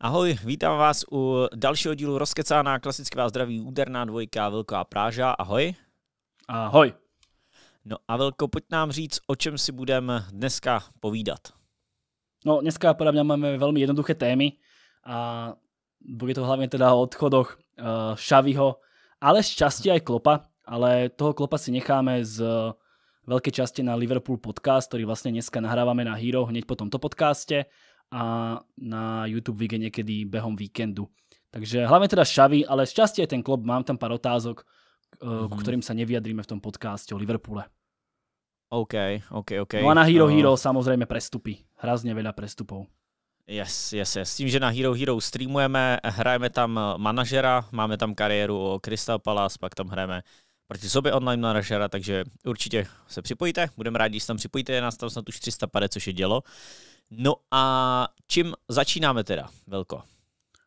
Ahoj, vítám vás u dalšího dílu Rozkecána, klasická zdraví úderná dvojka Velká Práža, ahoj. Ahoj. No a Velko, pojď nám říct, o čem si budeme dneska povídat. No dneska podle mě máme velmi jednoduché témy a bude to hlavně teda o odchodoch uh, eh, Šaviho, ale z části aj Klopa, ale toho Klopa si necháme z velké části na Liverpool podcast, který vlastně dneska nahráváme na Hero hneď po tomto podcaste a na YouTube vyjde niekedy behom víkendu. Takže hlavně teda Xavi, ale šťastie je ten klub, mám tam pár otázok, eh, mm k kterým se nevyjadříme v tom podcaste o Liverpoole. OK, OK, OK. No a na Hero uh... Hero samozřejmě prestupy. Hrazně veľa prestupů. Yes, yes, yes. S tím, že na Hero Hero streamujeme, hrajeme tam eh, manažera, máme tam kariéru o Crystal Palace, pak tam hrajeme proti sobě online manažera, takže určitě se připojíte, budeme rádi, když se tam připojíte, je nás tam snad už 350, což je dělo. No a čím začínáme teda, Velko?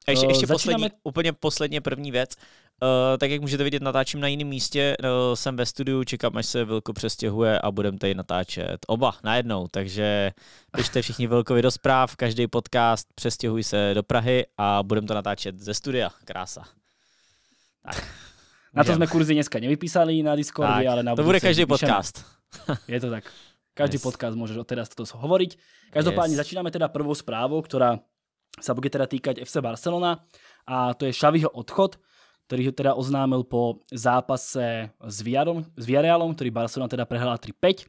A ještě, eh, ještě začínáme... poslední, úplně posledně první věc. Uh, tak jak můžete vidět, natáčím na jiném místě, uh, jsem ve studiu, čekám, až se Vilko přestěhuje a budeme tady natáčet oba najednou, takže pište všichni Vilkovi do zpráv, každý podcast, přestěhuj se do Prahy a budeme to natáčet ze studia, krása. Tak. Na to jsme kurzy dneska nevypísali na Discordu, ale na To bude každý podcast. Je to tak. Každý yes. podcast môžeš odteraz toto hovoriť. Každopádne yes. začíname teda prvou správou, ktorá sa bude teda týkať FC Barcelona a to je Xaviho odchod, ktorý ho teda oznámil po zápase s, Viarom, s Viarealom, ktorý Barcelona teda prehrala 3-5.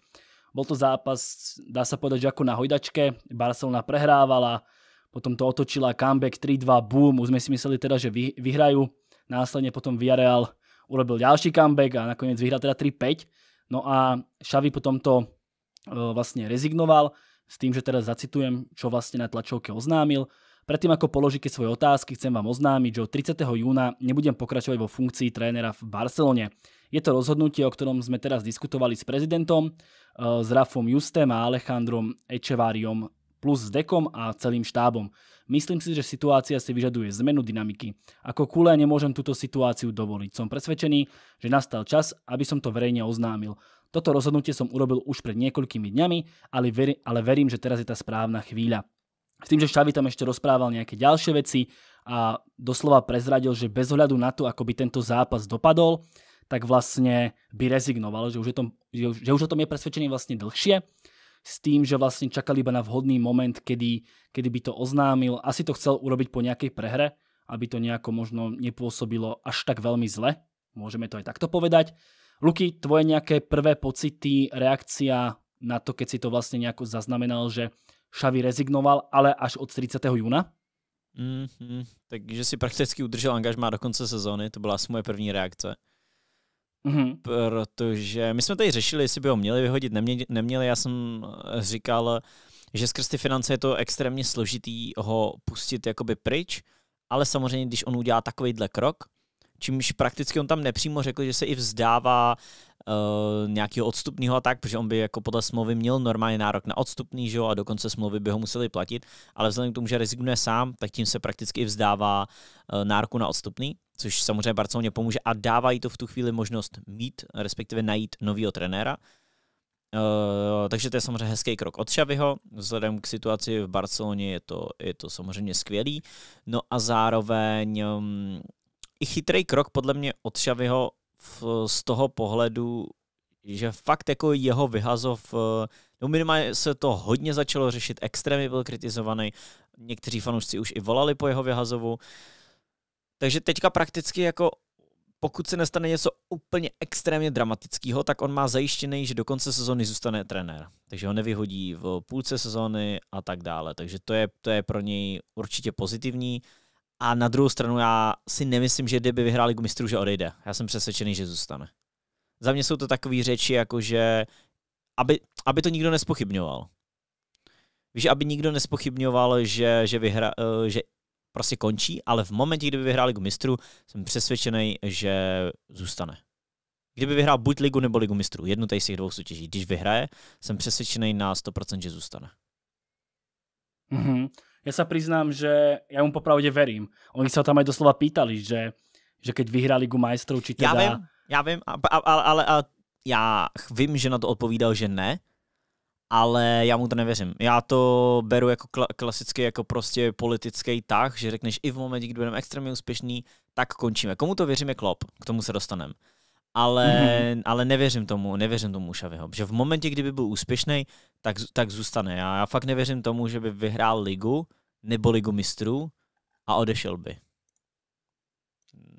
Bol to zápas, dá sa povedať, že ako na hojdačke. Barcelona prehrávala, potom to otočila comeback 3-2, boom, už sme si mysleli teda, že vy, vyhrajú. Následne potom Villarreal urobil ďalší comeback a nakoniec vyhral teda 3-5. No a Xavi po tomto Eh, vlastne rezignoval s tým, že teraz zacitujem, čo vlastne na tlačovke oznámil. Predtým ako položíte svoje otázky, chcem vám oznámiť, že od 30. júna nebudem pokračovať vo funkcii trénera v Barcelone. Je to rozhodnutie, o ktorom sme teraz diskutovali s prezidentom, eh, s Rafom Justem a Alejandrom Echevariom plus s Dekom a celým štábom. Myslím si, že situácia si vyžaduje zmenu dynamiky. Ako kule nemôžem túto situáciu dovoliť. Som presvedčený, že nastal čas, aby som to verejne oznámil. Toto rozhodnutie som urobil už pred niekoľkými dňami, ale, veri, ale verím, že teraz je tá správna chvíľa. S tým, že Šavi tam ešte rozprával nejaké ďalšie veci a doslova prezradil, že bez ohľadu na to, ako by tento zápas dopadol, tak vlastne by rezignoval, že už, je tom, že, už, že už o tom je presvedčený vlastne dlhšie s tým, že vlastne čakali iba na vhodný moment, kedy, kedy by to oznámil. Asi to chcel urobiť po nejakej prehre, aby to nejako možno nepôsobilo až tak veľmi zle. Môžeme to aj takto povedať. Luky, tvoje nejaké prvé pocity, reakcia na to, keď si to vlastne nejako zaznamenal, že Xavi rezignoval, ale až od 30. júna? Mm-hmm. Takže si prakticky udržel angažmá do konce sezóny, to byla asi moje první reakce. Mm-hmm. Protože my jsme tady řešili, jestli by ho měli vyhodit, nemě, neměli. Já jsem eh, říkal, že skrz ty finance je to extrémně složitý ho pustit jakoby pryč, ale samozřejmě, když on udělá takovýhle krok, čímž prakticky on tam nepřímo řekl, že se i vzdává uh, eh, nějakého odstupného a tak, protože on by jako podle smlouvy měl normálně nárok na odstupný, že jo, a dokonce smlouvy by ho museli platit, ale vzhledem k tomu, že rezignuje sám, tak tím se prakticky vzdává uh, nároku na odstupný, což samozřejmě Barceloně pomůže a dává to v tu chvíli možnost mít, respektive najít nového trenéra. Uh, takže to je samozřejmě hezký krok od Xaviho, vzhledem k situaci v Barceloně je to, je to samozřejmě skvělý. No a zároveň um, i chytrý krok podle mě od Xaviho v, z toho pohledu, že fakt jako jeho vyhazov, eh, no minimálně se to hodně začalo řešit, extrémně byl kritizovaný, někteří fanoušci už i volali po jeho vyhazovu, takže teďka prakticky jako pokud se nestane něco úplně extrémně dramatického, tak on má zajištěný, že do konce sezóny zůstane trenér. Takže ho nevyhodí v půlce sezóny a tak dále. Takže to je, to je pro něj určitě pozitivní. A na druhou stranu já si nemyslím, že kdyby vyhrál Ligu mistrů, že odejde. Já jsem přesvědčený, že zůstane. Za mě jsou to takové řeči, jako že aby, aby to nikdo nespochybňoval. Víš, aby nikdo nespochybňoval, že, že, vyhra, eh, že prostě končí, ale v momentě, kdyby vyhrál Ligu mistrů, jsem přesvědčený, že zůstane. Kdyby vyhrál buď Ligu nebo Ligu mistrů, jednu z těch dvou soutěží, když vyhraje, jsem přesvědčený na 100%, že zůstane. Mm-hmm. Ja sa priznám, že ja mu popravde verím. Oni sa tam aj doslova pýtali, že, že keď vyhrali Ligu majstrov, či teda... Ja vím, já vím, ale, ale, ale já vím, že na to odpovídal, že ne, ale já mu to nevěřím. Já to beru jako kla- klasický, jako prostě politický tah, že řekneš i v momentě, kdy budeme extrémně úspěšní, tak končíme. Komu to věříme klop? K tomu se dostaneme ale, mm-hmm. ale nevěřím tomu, nevěřím tomu Šaviho, že v momentě, kdyby byl úspěšný, tak, tak zůstane. Já, já fakt nevěřím tomu, že by vyhrál ligu nebo ligu mistrů a odešel by.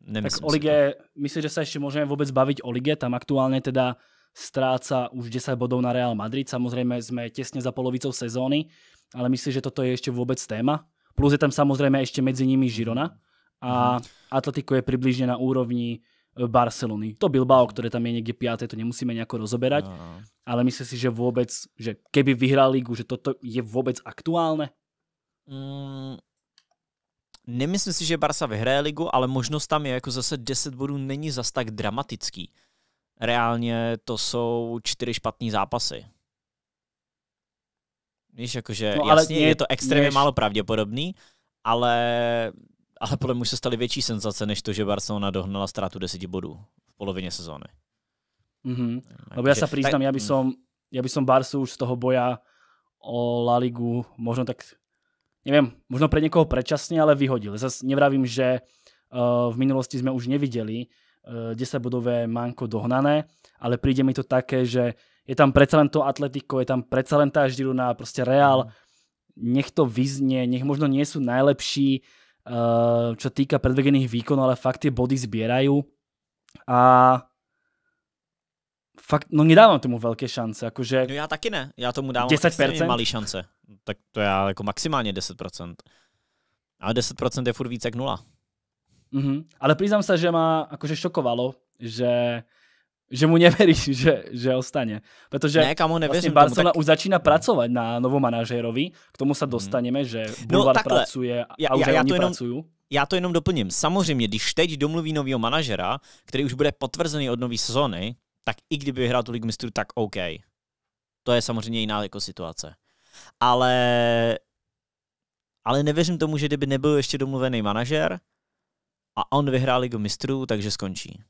Nemyslím tak o lige, myslím, že se ještě můžeme vůbec bavit o lige, tam aktuálně teda stráca už 10 bodů na Real Madrid, samozřejmě jsme těsně za polovicou sezóny, ale myslím, že toto je ještě vůbec téma. Plus je tam samozřejmě ještě mezi nimi Žirona a mhm. Atletico je přibližně na úrovni Eh, Barcelony. To Bilbao, ktoré tam je niekde piaté, to nemusíme nejako rozoberať. No, no, no. Ale myslím si, že vôbec, že keby vyhral ligu, že toto je vôbec aktuálne? Mm, nemyslím si, že Barca vyhraje ligu, ale možnost tam je, jako zase 10 bodů není zas tak dramatický. Reálně to jsou čtyři špatné zápasy. Víš, jakože no, ale jasně, je to extrémně málo pravděpodobný, ale ale podle mě se staly větší senzace, než to, že Barcelona dohnala ztrátu deseti bodů v polovině sezóny. Mm-hmm. Lebo já se přiznám, tak... ja som, ja by som Barsu už z toho boja o La Ligu možno tak, nevím, možno pre někoho predčasne, ale vyhodil. Zas nevravím, že uh, v minulosti jsme už neviděli uh, eh, 10-bodové manko dohnané, ale přijde mi to také, že je tam predsa len to Atletico, je tam predsa len tá Žiruna, prostě Real, mhm. nech to vyzně, nech možno nie sú najlepší, Eh, čo týka predvedených výkonov, ale fakt tie body zbierajú a fakt, no nedávam tomu velké šance, jakože... No já taky ne, já tomu dávám 10%? malý šance. Tak to je jako maximálně 10%. Ale 10% je furt víc jak nula. Mm -hmm. Ale přiznám se, že ma jakože šokovalo, že že mu neveríš, že, že ostane. Protože ne, kamo, vlastne Barcelona tak... už začína pracovat na novom manažérovi, k tomu se mhm. dostaneme, hmm. že no, Bulvar no, pracuje a ja, už já, ja oni jenom, pracují. Já to jenom doplním. Samozřejmě, když teď domluví nového manažera, který už bude potvrzený od nové sezony, tak i kdyby vyhrál tu ligu mistrů, tak OK. To je samozřejmě jiná jako situace. Ale, ale nevěřím tomu, že kdyby nebyl ještě domluvený manažer a on vyhrál ligu mistrů, takže skončí.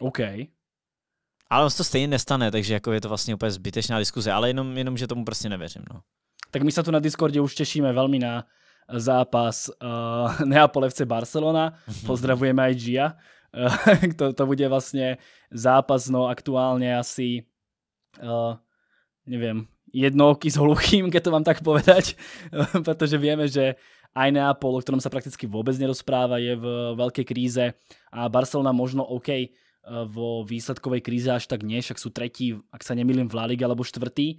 OK. Ale on se to stejně nestane, takže jako je to vlastně úplně zbytečná diskuze, ale jenom, jenom že tomu prostě nevěřím. No. Tak my se tu na Discordě už těšíme velmi na zápas uh, eh, Neapolevce Barcelona. Mhm. Pozdravujeme i Gia. Uh, to, to bude vlastně zápas, no aktuálně asi uh, nevím, jednooky s hluchým, když to mám tak povedať, protože víme, že aj Neapol, o kterém se prakticky vůbec nerozpráva, je v velké kríze a Barcelona možno OK, vo výsledkovej kríze až tak nie, však sú tretí, ak sa nemýlim, v La Liga alebo štvrtý,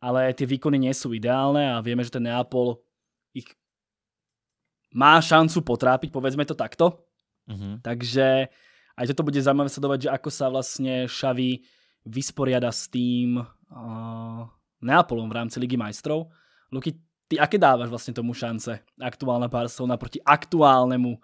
ale tie výkony nie sú ideálne a vieme, že ten Neapol ich má šancu potrápiť, povedzme to takto. Mm-hmm. Takže aj toto bude zaujímavé sledovať, že ako sa vlastne Xavi vysporiada s tým uh, Neapolom v rámci Ligy majstrov. Luky, ty aké dávaš vlastne tomu šance aktuálna Barcelona proti aktuálnemu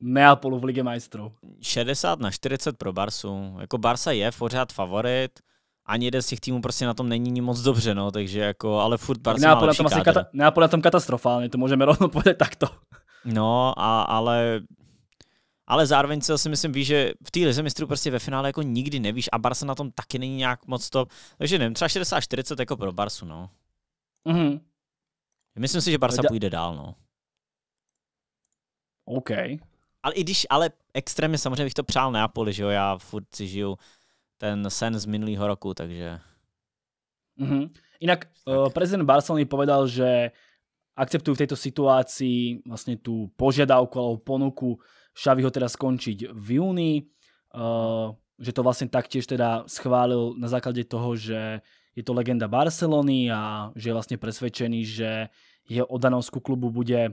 Neapolu v Ligue mistrů. 60 na 40 pro Barsu. Jako Barsa je pořád favorit, ani jeden z těch týmů prostě na tom není moc dobře, no, takže jako, ale furt Barsa má na tom, asi kata- Neapol na tom katastrofálně, to můžeme rovnou povedat takto. No, a, ale ale zároveň si myslím, ví, že v té lize mistrů prostě ve finále jako nikdy nevíš a Barsa na tom taky není nějak moc top. Takže nevím, třeba 60-40 jako pro Barsu, no. Mm-hmm. Myslím si, že Barsa půjde dál, no. OK ale i když, ale extrémně samozřejmě bych to přál Neapoli, že jo, já furt si žiju ten sen z minulého roku, takže... Mm-hmm. Jinak tak. Eh, prezident Barcelony povedal, že akceptují v této situaci vlastně tu požadavku alebo ponuku Šaviho teda skončit v júni, uh, že to vlastně taktiež teda schválil na základě toho, že je to legenda Barcelony a že je vlastně presvedčený, že jeho odanosť ku klubu bude eh,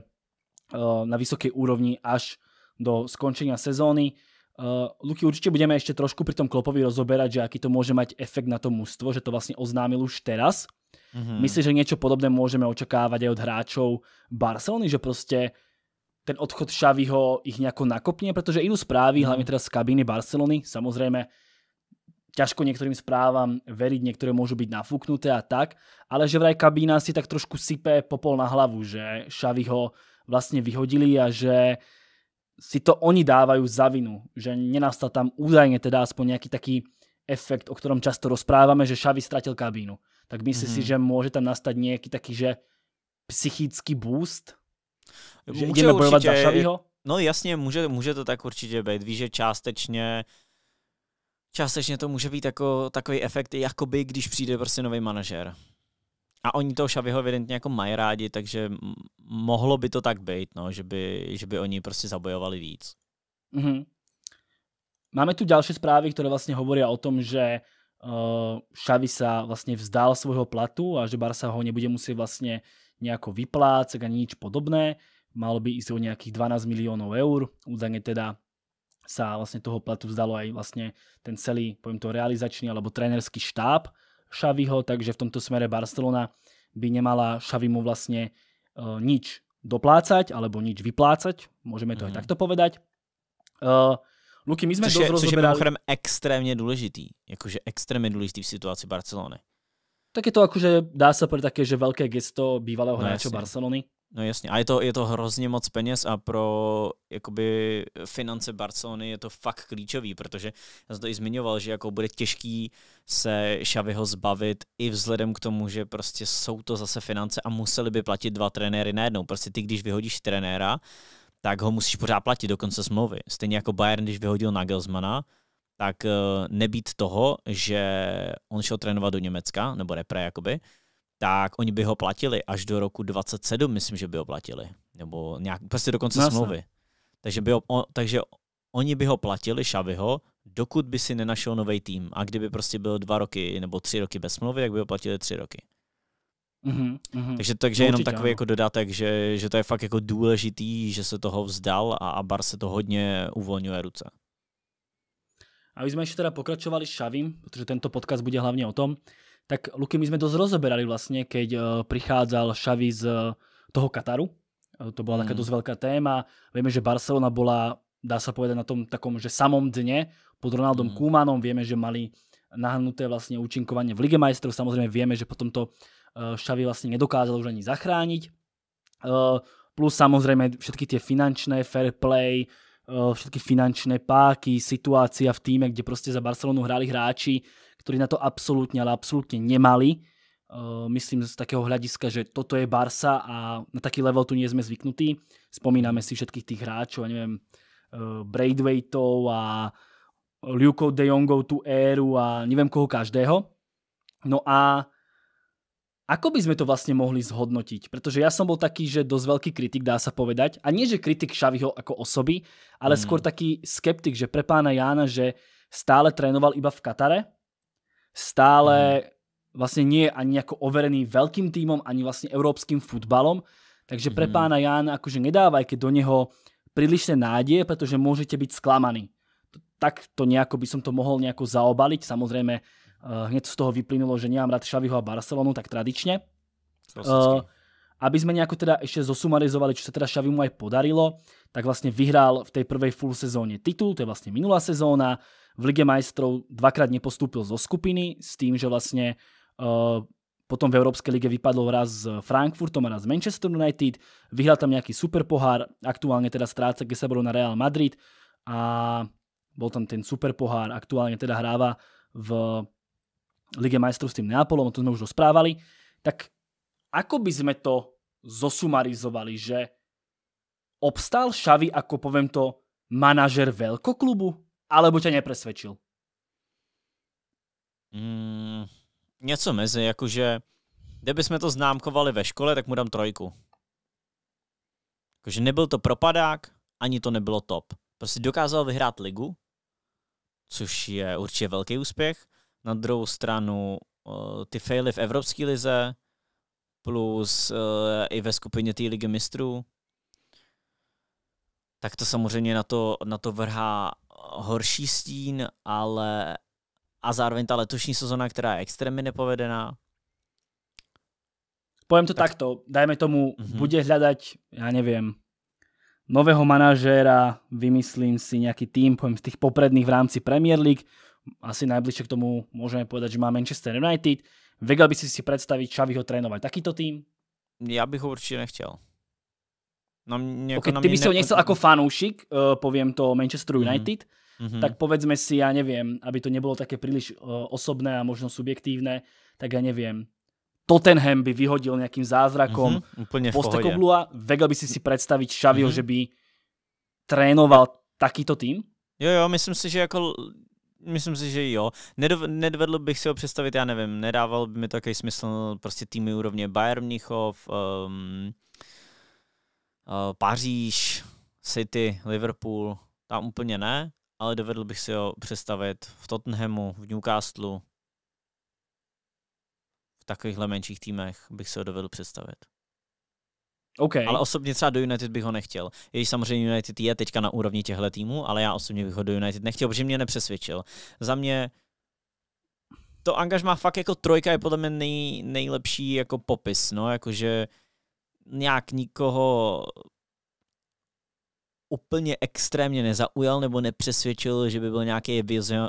na vysoké úrovni až do skončenia sezóny. Uh, Luky, určite budeme ešte trošku pri tom Klopovi rozoberať, že aký to môže mať efekt na to mužstvo, že to vlastne oznámil už teraz. Mm-hmm. že niečo podobné môžeme očakávať aj od hráčov Barcelony, že proste ten odchod Xaviho ich nejako nakopne, pretože idú správy, mm hlavne teraz z kabíny Barcelony, samozrejme ťažko niektorým správam veriť, niektoré môžu byť nafúknuté a tak, ale že vraj kabína si tak trošku sype popol na hlavu, že Xavi vlastne vyhodili a že uh, si to oni dávajú za vinu, že nenastal tam údajne teda aspoň nejaký taký efekt, o ktorom často rozprávame, že Xavi stratil kabínu. Tak myslí mm -hmm. si, mhm. že môže tam nastať nejaký taký, že psychický boost? Že může ideme bojovat za Xaviho? No jasně, může, může to tak určitě být. Víš, že částečně částečně to může být jako, takový efekt, jakoby když přijde prostě nový manažer. A oni toho Xaviho evidentně jako mají rádi, takže mohlo by to tak být, no, že, by, že by oni prostě zabojovali víc. Mm-hmm. Máme tu další zprávy, které vlastně hovoria o tom, že uh, Xavi sa vlastně vzdal svojho platu a že Barca ho nebude muset vlastně nějako vyplácať ani nič podobné. Malo by ísť o nějakých 12 miliónov eur. Údajne teda sa vlastne toho platu vzdalo aj vlastne ten celý, poviem to, realizačný alebo trénerský štáb Xaviho, takže v tomto smere Barcelona by nemala Xavimu vlastne uh, nič doplácať alebo nič vyplácať, môžeme to mm. aj mhm. takto povedať. Uh, Luky, my jsme což je, což je mimochodem extrémně důležitý, jakože extrémně důležitý v situaci Barcelony. Tak je to akože, dá se povedať také, že velké gesto bývalého no, hráča Barcelony, No jasně, a je to, je to hrozně moc peněz a pro jakoby, finance Barcelony je to fakt klíčový, protože já jsem to i zmiňoval, že jako bude těžký se Xaviho zbavit i vzhledem k tomu, že prostě jsou to zase finance a museli by platit dva trenéry najednou. Prostě ty, když vyhodíš trenéra, tak ho musíš pořád platit do konce smlouvy. Stejně jako Bayern, když vyhodil Nagelsmana, tak eh, nebýt toho, že on šel trénovat do Německa, nebo repre jakoby, tak oni by ho platili až do roku 27, myslím, že by ho platili. Nebo nějak, prostě do konce no, smlouvy. Takže, by ho, on, takže oni by ho platili, Šaviho, dokud by si nenašel nový tým. A kdyby prostě byl dva roky nebo tři roky bez smlouvy, tak by ho platili tři roky. Mm-hmm, mm-hmm. Takže, takže no, jenom určitě, takový ano. jako dodatek, že, že to je fakt jako důležitý, že se toho vzdal a, a Bar se to hodně uvolňuje ruce. A my jsme ještě teda pokračovali s Šavím, protože tento podcast bude hlavně o tom, tak Luky, my sme dosť rozoberali vlastne, keď eh, prichádzal Xavi z eh, toho Kataru. Eh, to bola taká mhm. dosť veľká téma. Vieme, že Barcelona bola, dá sa povedať, na tom takom, že samom dne pod Ronaldom mhm. Koemanom. Vieme, že mali nahnuté vlastne účinkovanie v Lige majstrov. Samozrejme vieme, že potom to uh, Xavi vlastne nedokázal už ani zachrániť. plus samozrejme všetky tie finančné fair play, všetky finančné páky, situácia v týme, kde proste za Barcelonu hrali hráči, ktorí na to absolútne, ale absolútne nemali. Eh, myslím z takého hľadiska, že toto je Barsa a na taký level tu nie sme zvyknutí. Spomíname si všetkých tých hráčov, ja neviem, eh, Braidwaitov a Luko de Jongov tú éru a neviem koho každého. No a ako by sme to vlastne mohli zhodnotiť? Pretože ja som bol taký, že dosť veľký kritik, dá sa povedať. A nie, že kritik Šaviho ako osoby, ale mm. skôr taký skeptik, že pre pána Jána, že stále trénoval iba v Katare, stále mhm. vlastně nie je ani jako overený velkým týmom, ani vlastně evropským futbalom. Takže pre mhm. pána Jána akože keď do něho prílišné nádeje, protože můžete být sklamaní. Tak to nejako by som to mohl nejako zaobaliť. Samozřejmě eh, hned z toho vyplynulo, že nemám rád Šaviho a Barcelonu, tak tradičně. Eh, aby sme nejako teda ešte zosumarizovali, čo sa teda Xavimu aj podarilo, tak vlastne vyhral v tej prvej full sezóne titul, to je vlastne minulá sezóna, v Lige majstrov dvakrát nepostúpil zo skupiny s tým, že vlastne eh, potom v Európskej lige vypadlo raz s Frankfurtom a raz Manchester United, vyhral tam nejaký super pohár, aktuálne teda stráca Gesebro na Real Madrid a bol tam ten super pohár, aktuálne teda hráva v Lige majstrov s tým Neapolom, o tom sme už rozprávali, tak ako by sme to zosumarizovali, že obstál Xavi ako poviem to manažer veľkoklubu? alebo tě nepresvedčil? Mm, něco mezi, jakože kdyby jsme to známkovali ve škole, tak mu dám trojku. Jakože nebyl to propadák, ani to nebylo top. Prostě dokázal vyhrát ligu, což je určitě velký úspěch. Na druhou stranu eh, ty faily v Evropské lize, plus eh, i ve skupině té ligy mistrů, tak to samozřejmě na to, na to vrhá horší stín, ale a zároveň ta letošní sezona, která je extrémně nepovedená. Pojem to tak. takto, dajme tomu, mm-hmm. bude hledat, já nevím nového manažéra, vymyslím si nějaký tým, pojem z těch popredných v rámci Premier League, asi nejbližší k tomu můžeme povedať, že má Manchester United. Vedel by si si predstaviť Xaviho trénovat takýto tým? Já bych ho určitě nechtěl. No, mě, jako okay, na ty bych ho nechcel jako fanoušik, uh, eh, poviem to Manchester mhm. United, mm-hmm. tak povedzme si, já nevím, aby to nebylo také příliš uh, osobné a možno subjektívne, tak já nevím. Tottenham by vyhodil nějakým zázrakom. Mm-hmm, úplně Postekoglua, Vega by si si představit Xaviho, mm-hmm. že by trénoval takýto tým? Jo, jo, myslím si, že jako Myslím si, že jo. Nedovedl nedvedl bych si ho představit, já nevím, nedával by mi takový smysl no, prostě týmy úrovně Bayern Mnichov, um, Eh, Paříž, City, Liverpool, tam úplně ne, ale dovedl bych si ho představit v Tottenhamu, v Newcastlu, v takovýchhle menších týmech bych si ho dovedl představit. Okay. Ale osobně třeba do United bych ho nechtěl. Jež samozřejmě United je teďka na úrovni těchto týmů, ale já osobně bych ho do United nechtěl, protože mě nepřesvědčil. Za mě to angažma fakt jako trojka je podle mě nej, nejlepší jako popis, no, jakože nějak nikoho úplně extrémně nezaujal nebo nepřesvědčil, že by byl nějaký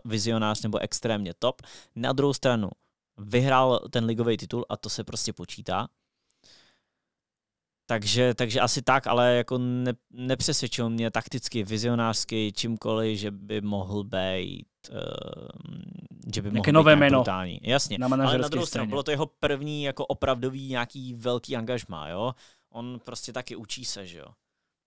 vizionář nebo extrémně top. Na druhou stranu vyhrál ten ligový titul a to se prostě počítá. Takže, takže asi tak, ale jako ne, nepřesvědčil mě takticky, vizionářsky, čímkoliv, že by mohl být Eh, že by jako mohl nové být jméno. brutální. Jasně, na ale na druhou stranu bylo to jeho první jako opravdový nějaký velký angažmá, jo. On prostě taky učí se, že jo.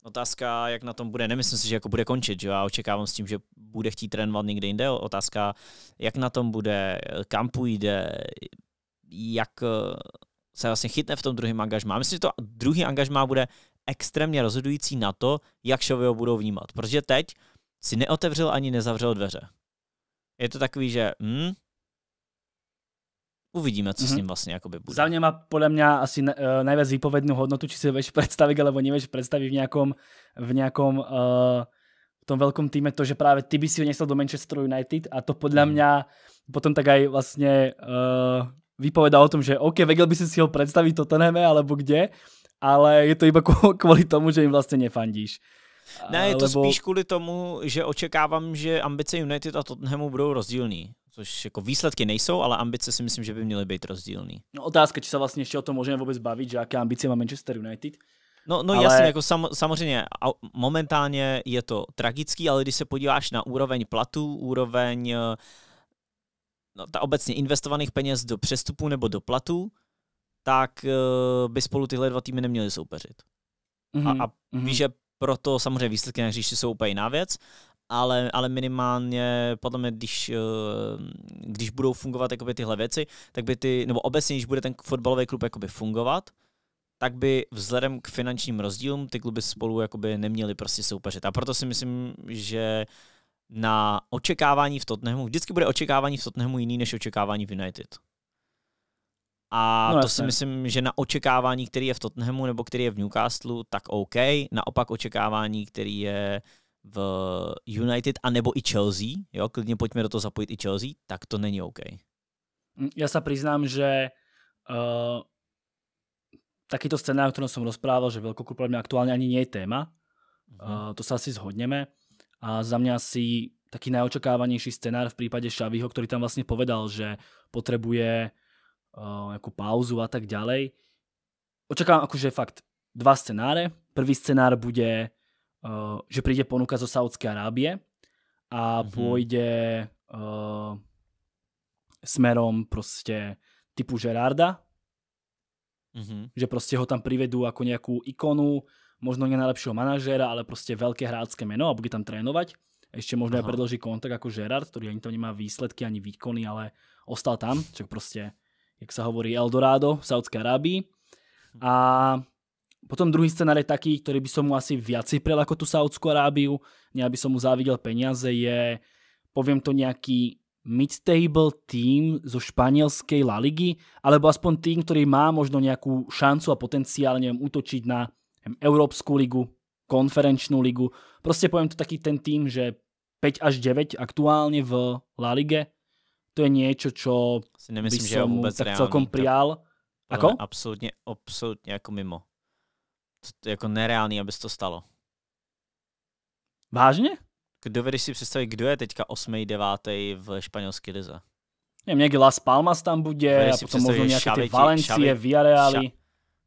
Otázka, jak na tom bude, nemyslím si, že jako bude končit, že já očekávám s tím, že bude chtít trénovat někde jinde. Otázka, jak na tom bude, kam půjde, jak eh, se vlastně chytne v tom druhém angažmá. Myslím, že to druhý angažmá bude extrémně rozhodující na to, jak ho budou vnímat. Protože teď si neotevřel ani nezavřel dveře je to takový, že hmm, uvidíme, co mm-hmm. s mhm. ním vlastně jakoby bude. Za mě má podle mě asi ne, uh, hodnotu, či si veš představit, alebo veš představit v nějakom v nějakom uh, v tom velkom týme to, že právě ty by si ho nesel do Manchester United a to podle mm. potom tak aj vlastně uh, eh, vypovedá o tom, že OK, vedel by si si ho to Tottenhame alebo kde, ale je to iba kvůli tomu, že jim vlastně nefandíš. Ne, je to lebo... spíš kvůli tomu, že očekávám, že ambice United a Tottenhamu budou rozdílný. Což jako výsledky nejsou, ale ambice si myslím, že by měly být rozdílný. No, otázka, či se vlastně ještě o tom můžeme vůbec bavit, že jaké ambice má Manchester United. No, no ale... jasně, jako sam, samozřejmě momentálně je to tragický, ale když se podíváš na úroveň platů, úroveň eh, no, ta obecně investovaných peněz do přestupů nebo do platů, tak uh, by spolu tyhle dva týmy neměly soupeřit. Mm-hmm. A, mhm, a mm-hmm. víš, že proto samozřejmě výsledky na hřišti jsou úplně jiná věc, ale, ale minimálně podle mě, když, eh, když budou fungovat jakoby tyhle věci, tak by ty, nebo obecně, když bude ten fotbalový klub jakoby fungovat, tak by vzhledem k finančním rozdílům ty kluby spolu jakoby neměly prostě soupeřit. A proto si myslím, že na očekávání v Tottenhamu, vždycky bude očekávání v Tottenhamu jiný než očekávání v United. A no, to si myslím, že na očekávání, který je v Tottenhamu nebo který je v Newcastlu, tak OK. Naopak očekávání, který je v United a nebo i Chelsea, jo, klidně pojďme do toho zapojit i Chelsea, tak to není OK. Mm, já se přiznám, že uh, eh, takýto scénář, o kterém jsem rozprával, že velkou mě aktuálně ani není téma, uh uh, to se asi zhodneme a za mě asi taký najočakávanější scénář v případě Šavího, který tam vlastně povedal, že potřebuje Eh, jako pauzu a tak ďalej. Očakávam akože fakt dva scenáre. Prvý scenár bude, eh, že príde ponuka zo Saudské Arábie a mm -hmm. pôjde eh, smerom prostě typu Gerarda, mm-hmm. že prostě ho tam privedú ako nejakú ikonu, možno ne nejlepšího manažéra, ale prostě veľké hrácké meno a bude tam trénovať. Ešte možno Aha. aj kontakt ako Gerard, ktorý ani tam nemá výsledky, ani výkony, ale ostal tam, čo prostě jak sa hovorí, Eldorado v Saudskej Arábii. A potom druhý scenár je taký, ktorý by som mu asi viac prel ako tú Saudskú Arábiu, ne aby som mu závidel peniaze, je, poviem to nejaký mid-table tým zo španielskej La Ligy, alebo aspoň tým, ktorý má možno nejakú šancu a potenciál, neviem, útočiť na neviem, Európsku ligu, konferenčnú ligu. Proste poviem to taký ten tým, že 5 až 9 aktuálne v La Lige to je něco, co si nemyslím, že mu tak reálný, celkom prijal. Ako? Absolutně, absolutně jako mimo. To, je jako nereálný, aby se to stalo. Vážně? Dovedeš si představit, kdo je teďka 8. 9. v španělské lize? Nevím, nějaký Las Palmas tam bude a potom možná nějaké ty Valencie, šavi, Villarealy. Ša...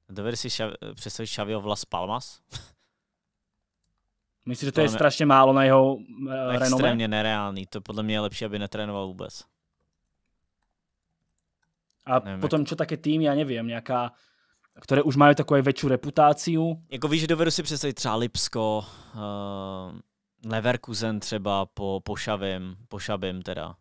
Dovedeš si šav, představit Xaviho v Las Palmas? Myslím, že to, je strašně málo na jeho uh, renomé? Extrémně nereálný. To podle mě je lepší, aby netrénoval vůbec. A nevím, potom, co také tým, já nevím, nějaká, které už mají takovou větší reputaci. Jako víš, že dovedu si představit třeba Lipsko, uh, Leverkusen třeba po, po Šavim, po šavim teda.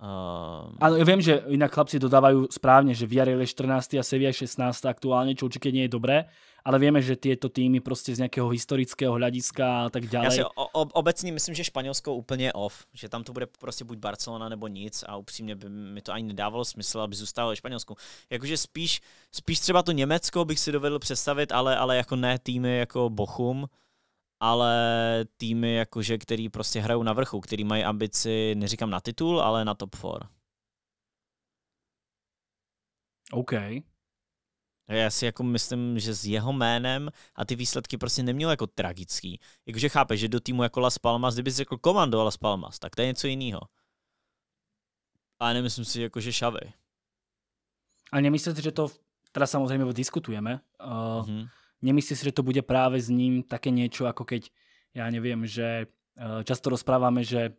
Uh... Ehm. Ano, ja viem, že inak chlapci dodávajú správne, že Villarreal je 14. a Sevilla je 16. aktuálne, čo určite nie je dobré, ale vieme, že tieto týmy proste z nejakého historického hľadiska a tak ďalej. Ja si obecně myslím, že Španělsko úplně off, že tam to bude prostě buď Barcelona nebo nic a upřímně by mi to ani nedávalo smysl, aby zůstalo ve Španělsku. Jakože spíš, spíš třeba to Německo bych si dovedl představit, ale, ale jako ne týmy jako Bochum, ale týmy, jakože, který prostě hrajou na vrchu, který mají ambici, neříkám na titul, ale na top 4. OK. Já si jako myslím, že s jeho jménem a ty výsledky prostě neměl jako tragický. Jakože chápeš, že do týmu jako Las Palmas, kdyby řekl komando Las Palmas, tak to je něco jiného. A nemyslím si, jako, že šavej. A nemyslíte, že to, teda samozřejmě diskutujeme, uh, mm-hmm Nemyslíš si, že to bude práve s ním také niečo, ako keď, ja neviem, že eh, často rozprávame, že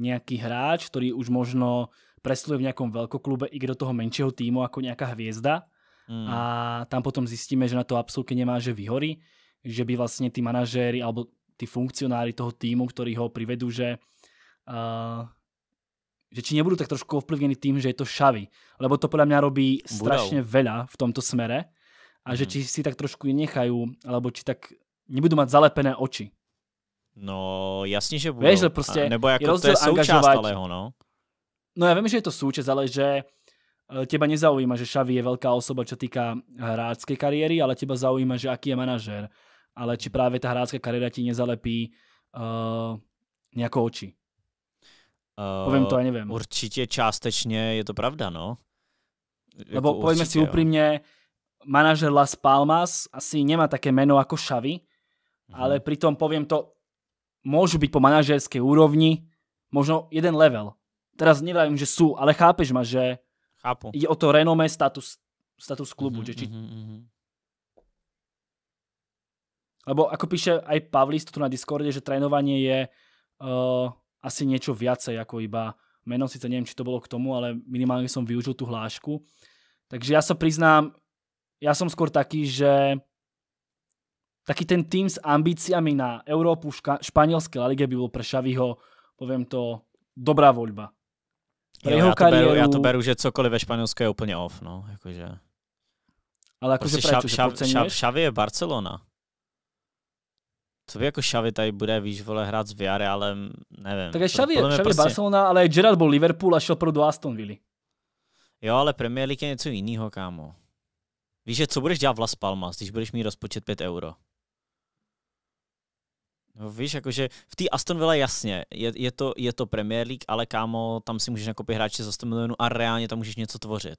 nejaký hráč, ktorý už možno presluje v nejakom veľkoklube, ide do toho menšieho týmu ako nejaká hviezda mm. a tam potom zistíme, že na to absolútne nemá, že vyhorí, že by vlastne tí manažéri alebo tí funkcionári toho týmu, ktorí ho privedú, že uh, že či nebudú tak trošku ovplyvnení tým, že je to šavy. Lebo to podľa mňa robí strašne Budou. veľa v tomto smere a že mhm. či si tak trošku nechajú, alebo či tak nebudú mať zalepené oči. No, jasně, že budou. Víš, že prostě a, nebo jako je to je součást alého, no. No já vím, že je to súčasť, ale že eh, teba nezaujíma, že Xavi je velká osoba, čo týka hráčskej kariéry, ale teba zaujíma, že aký je manažér. Ale či mhm. právě ta hráčská kariéra ti nezalepí uh, nějakou oči. Uh, Povím to, já nevím. Určitě částečně je to pravda, no. Jako Lebo určitě, povíme si upřímně, manažer Las Palmas asi nemá také meno ako Xavi, mhm. ale pritom poviem to, môžu byť po manažerskej úrovni, možno jeden level. Teraz nevím, že sú, ale chápeš ma, že Chápu. je o to renomé status, status klubu. Mm-hmm, či... mm-hmm. Lebo ako píše aj Pavlis tu na Discorde, že trénovanie je uh, asi niečo viacej ako iba meno, sice neviem, či to bolo k tomu, ale minimálne som využil tú hlášku. Takže ja sa priznám, ja som skôr taký, že taký ten tým s ambíciami na Európu, v španielské lalige by bol pre Šaviho, poviem to, dobrá voľba. Pre jeho já, to kariéru... beru, to beru, že cokoliv ve španielské je úplně off, no, jakože. Ale akože prečo, prostě že šav, Šavi je Barcelona. Co by jako Šavi tady bude, víš, vole, hrát s ale nevím. Tak je Šavi, Šavi prostě... Barcelona, ale Gerard byl Liverpool a šel pro do Aston Villa. Jo, ale Premier League je něco jiného, kámo. Víš, že co budeš dělat v Las Palmas, když budeš mít rozpočet 5 euro? No, víš, jakože v té Aston Villa jasně, je, je, to, je to Premier League, ale kámo, tam si můžeš nakoupit hráče za 100 milionů a reálně tam můžeš něco tvořit.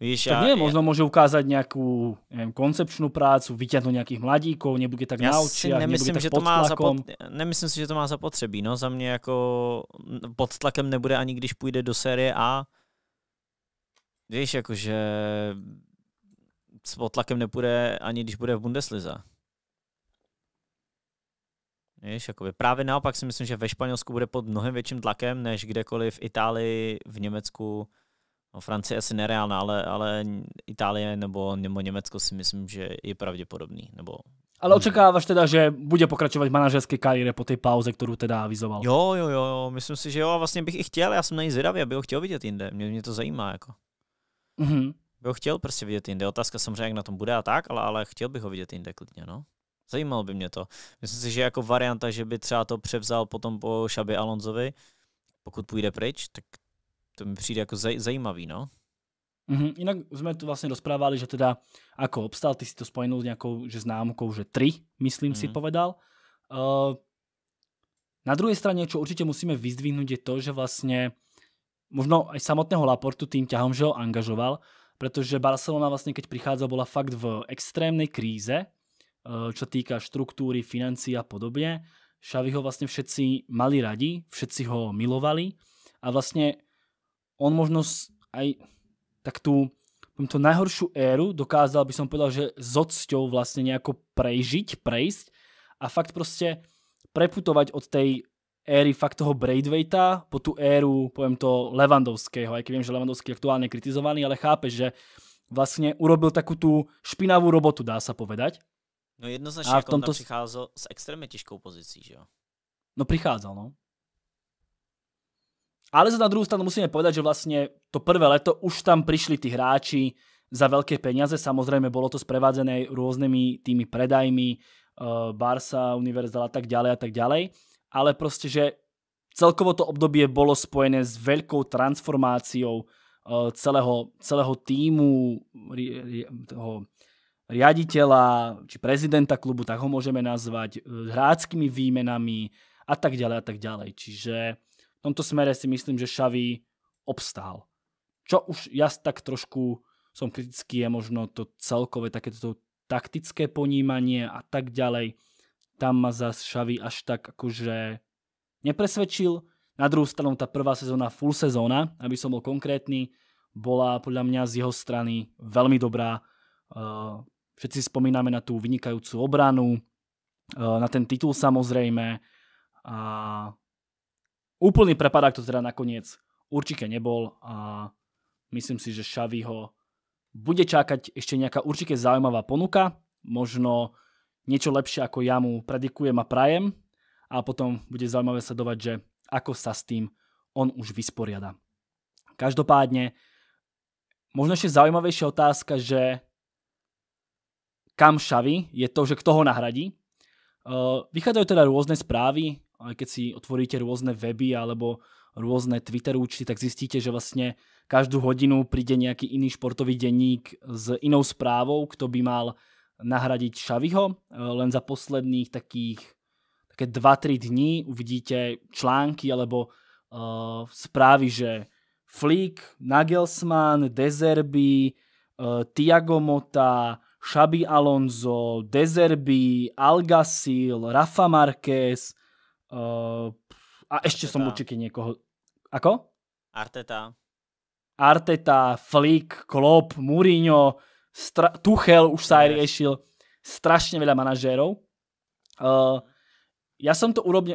Víš, tak nie, možno môže ukázať nejakú neviem, koncepčnú prácu, vyťahnuť nejakých mladíkov, nebude tak ja na očiach, nemyslím, nebude tak že to má zapot... Nemyslím si, že to má zapotřebí. No, za mě jako pod tlakem nebude ani když půjde do série A. Víš, jakože s potlakem nepůjde ani když bude v Bundeslize. Víš, jakoby. Právě naopak si myslím, že ve Španělsku bude pod mnohem větším tlakem, než kdekoliv v Itálii, v Německu, no Francie asi nereálná, ale, ale Itálie nebo, nebo Německo si myslím, že je pravděpodobný. Nebo ale očekáváš teda, že bude pokračovat manažerské kariéře po té pauze, kterou teda avizoval? Jo, jo, jo, myslím si, že jo, a vlastně bych i chtěl, já jsem na ní zvědavý, aby ho chtěl vidět jinde, mě, mě to zajímá, jako. Mm-hmm bych ho chtěl prostě vidět jinde. Otázka samozřejmě, jak na tom bude a tak, ale, ale chtěl bych ho vidět jinde klidně, no. Zajímalo by mě to. Myslím si, že jako varianta, že by třeba to převzal potom po Šabi Alonzovi, pokud půjde pryč, tak to mi přijde jako zaj- zajímavý, no. Mm-hmm. Jinak jsme tu vlastně rozprávali, že teda jako obstál, ty si to spojenul s nějakou že známkou, že tri, myslím mm-hmm. si mhm. povedal. Uh, na druhé straně, co určitě musíme vyzdvihnout, je to, že vlastně možno aj samotného Laportu tým ťahom, že ho angažoval, pretože Barcelona vlastne keď prichádza bola fakt v extrémnej kríze, eh, čo týka štruktúry, financií a podobne. Xavi ho vlastne všetci mali radi, všetci ho milovali a vlastne on možno aj tak tú, tú najhoršiu éru dokázal, by som povedal, že s odsťou vlastne nejako prežiť, prejsť a fakt proste preputovať od tej éry fakt toho Braithwaita po tú éru, poviem to, Levandovského, aj keď viem, že Levandovský je aktuálne kritizovaný, ale chápeš, že vlastne urobil takú tú špinavú robotu, dá sa povedať. No jednoznačne, a tomto... on přicházel s extrémne těžkou pozicí, že jo? No prichádzal, no. Ale za na druhú stranu musíme povedať, že vlastne to prvé leto už tam prišli tí hráči za veľké peniaze. Samozrejme, bolo to sprevádzené rôznymi tými predajmi, eh, Barsa, Univerzál a tak ďalej a tak ďalej ale prostě, že celkovo to obdobie bolo spojené s veľkou transformáciou eh, celého, celého týmu, toho riaditeľa či prezidenta klubu, tak ho môžeme nazvať, eh, hráckými výmenami a tak ďalej a tak ďalej. Čiže v tomto smere si myslím, že Xavi obstál. Čo už ja tak trošku som kritický, je možno to celkové takéto taktické ponímanie a tak ďalej tam ma za Šavi až tak akože nepresvedčil. Na druhú stranu tá prvá sezóna, full sezóna, aby som bol konkrétny, bola podľa mňa z jeho strany veľmi dobrá. Eh, všetci spomíname na tú vynikajúcu obranu, eh, na ten titul samozrejme a úplný prepadák to teda nakoniec určite nebol a myslím si, že Xavi ho bude čakať ešte nejaká určite zaujímavá ponuka, možno niečo lepšie, ako ja mu predikujem a prajem a potom bude zaujímavé sledovať, že ako sa s tým on už vysporiada. Každopádne, možno ešte zaujímavejšia otázka, že kam šavi je to, že kto ho nahradí. Vychádzajú teda rôzne správy, aj keď si otvoríte rôzne weby alebo rôzne Twitter účty, tak zistíte, že vlastne každú hodinu príde nejaký iný športový denník s inou správou, kto by mal nahradiť Xaviho. Eh, len za posledných takých také 2-3 dní uvidíte články alebo uh, správy, že Flick, Nagelsmann, Dezerby, uh, eh, Tiago Mota, Xabi Alonso, Dezerby, Algasil, Rafa Marquez uh, a ešte Arteta. som určite niekoho... Ako? Arteta. Arteta, Flick, Klopp, Mourinho, Stra- Tuchel už sa aj riešil strašne veľa manažérov. Uh, ja som to urobne,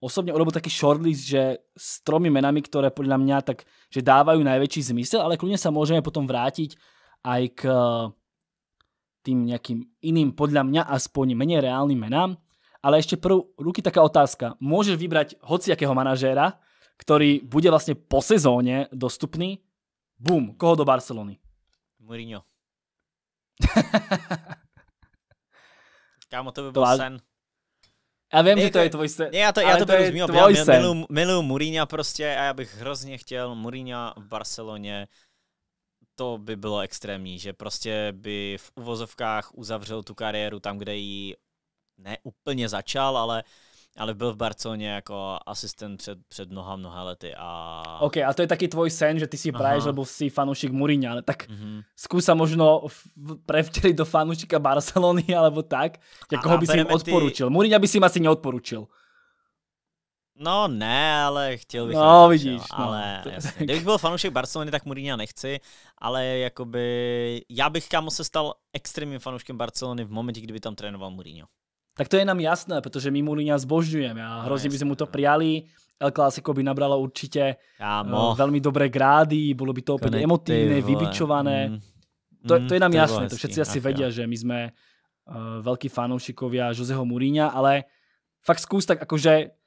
osobne urobil taký shortlist, že s tromi menami, ktoré podľa mňa tak, že dávajú najväčší zmysel, ale kľudne sa môžeme potom vrátiť aj k eh, tým nejakým iným, podľa mňa aspoň menej reálnym menám. Ale ešte prv, ruky taká otázka. Môžeš vybrať hociakého manažéra, ktorý bude vlastne po sezóne dostupný. Bum, koho do Barcelony? Mourinho. Kámo, to by byl to sen. Já vím, že to je tvoj sen. Já to, já to, to beru Já sen. miluju, miluju Mourinho prostě a já bych hrozně chtěl Mourinho v Barceloně. To by bylo extrémní, že prostě by v uvozovkách uzavřel tu kariéru tam, kde ji ne úplně začal, ale uh, ale byl v Barceloně jako asistent před, před mnoha, mnoha lety. A... OK, a to je taky tvoj sen, že ty si praješ, lebo si fanoušik Mourinho, ale tak mm-hmm. skúsa možno prevteliť do fanoušika Barcelony alebo tak, Jakoho a, koho by si jim odporučil. Ty... Mourinho by si jim asi neodporučil. No ne, ale chtěl bych. No nechci, vidíš. No, ale to... jasně. Kdybych byl fanoušek Barcelony, tak Mourinho nechci, ale jakoby já bych kámo se stal extrémním fanouškem Barcelony v momentě, kdyby tam trénoval Mourinho tak to je nám jasné, protože my Mourinho zbožňujeme a hrozně no, by sme mu to no. prijali. El Clásico by nabralo určitě Kámo. Eh, dobré grády, bylo by to opět Konec, vybičované. Mm. To, to je nám mm-hmm. ty jasné, to vlastně všetci asi Ach, vedia, že my jsme uh, eh, veľkí fanoušikovia Joseho Mourinha, ale fakt skús tak akože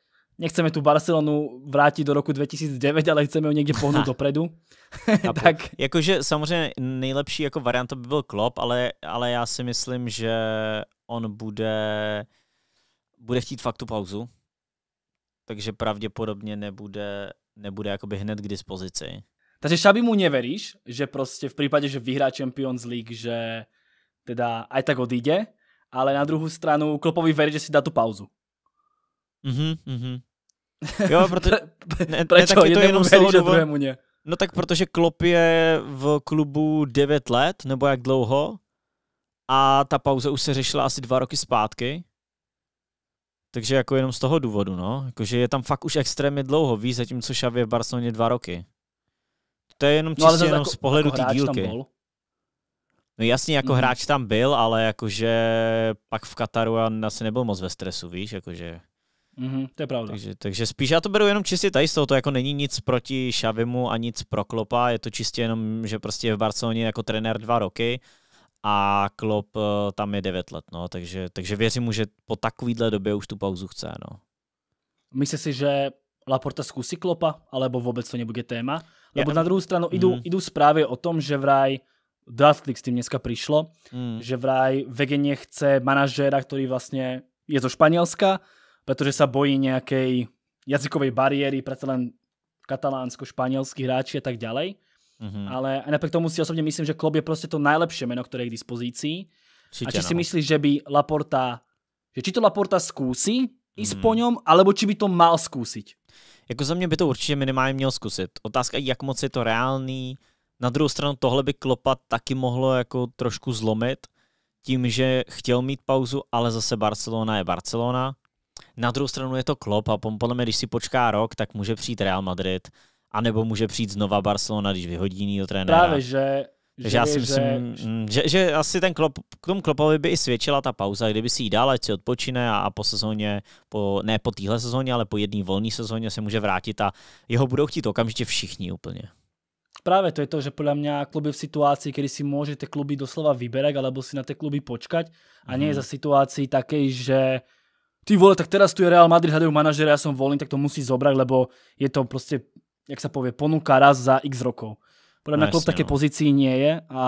nechceme tu Barcelonu vrátit do roku 2009, ale chceme ho někde pohnout dopredu. tak. Jakože samozřejmě nejlepší jako variant by byl Klopp, ale, ale já si myslím, že on bude, bude chtít fakt tu pauzu, takže pravděpodobně nebude, nebude jakoby hned k dispozici. Takže Šabi mu neveríš, že prostě v případě, že vyhrá Champions League, že teda aj tak odjde, ale na druhou stranu Klopovi verí, že si dá tu pauzu. Mhm, mhm. Jo, protože... Ne, Prečo? Ne, tak je to jenom z toho druhému ne. No tak protože Klopp je v klubu 9 let, nebo jak dlouho, a ta pauza už se řešila asi dva roky zpátky. Takže jako jenom z toho důvodu, no. Jakože je tam fakt už extrémně dlouho, víš, zatímco Xavi je v Barceloně dva roky. To je jenom no, čistě no, jenom jako, z pohledu jako té dílky. No jasně, jako mm-hmm. hráč tam byl, ale jakože pak v Kataru asi nebyl moc ve stresu, víš, jakože... Mm-hmm, to je pravda. Takže, takže spíš já to beru jenom čistě tady z toho, to jako není nic proti Šavimu a nic pro Klopa, je to čistě jenom, že prostě je v Barceloně jako trenér dva roky a Klop eh, tam je devět let, no, takže, takže věřím mu, že po takovýhle době už tu pauzu chce, no. Myslíš si, že Laporta zkusí Klopa, alebo vůbec to nebude téma? Lebo ja. na druhou stranu idú, mm. idú zprávy o tom, že vraj do Netflix tým dneska přišlo, mm. že vraj Vegenie chce manažera, který vlastně je zo Španělska pretože sa bojí nejakej jazykovej bariéry, preto len katalánsko, španielský hráči a tak ďalej. Mm-hmm. Ale aj napriek tomu si osobně myslím, že Klopp je prostě to najlepšie meno, ktoré je k dispozícii. a či no. si myslíš, že by Laporta, že či to Laporta skúsi ísť mm-hmm. po ňom, alebo či by to mal skúsiť? Jako za mě by to určitě minimálně měl zkusit. Otázka, je, jak moc je to reálný. Na druhou stranu tohle by Klopa taky mohlo jako trošku zlomit tím, že chtěl mít pauzu, ale zase Barcelona je Barcelona na druhou stranu je to klop a podle mě, když si počká rok, tak může přijít Real Madrid, anebo může přijít znova Barcelona, když vyhodí jinýho trenéra. Právě, že že, já si myslím, že, mm, že, že asi ten klop, k tomu klopovi by i svědčila ta pauza, kdyby si jí dal, ať si odpočine a, a po sezóně, po, ne po téhle sezóně, ale po jedné volné sezóně se může vrátit a jeho budou chtít okamžitě všichni úplně. Práve to je to, že podľa mňa kluby v situácii, kedy si můžete kluby doslova vyberať, alebo si na tie kluby počkať a nie je mhm. za situácii takej, že ty vole, tak teraz tu je Real Madrid, hľadajú manažera, ja som volený, tak to musí zobrať, lebo je to proste, jak sa povie, ponuka raz za x rokov. Podľa mňa no klub také no. pozícii nie je a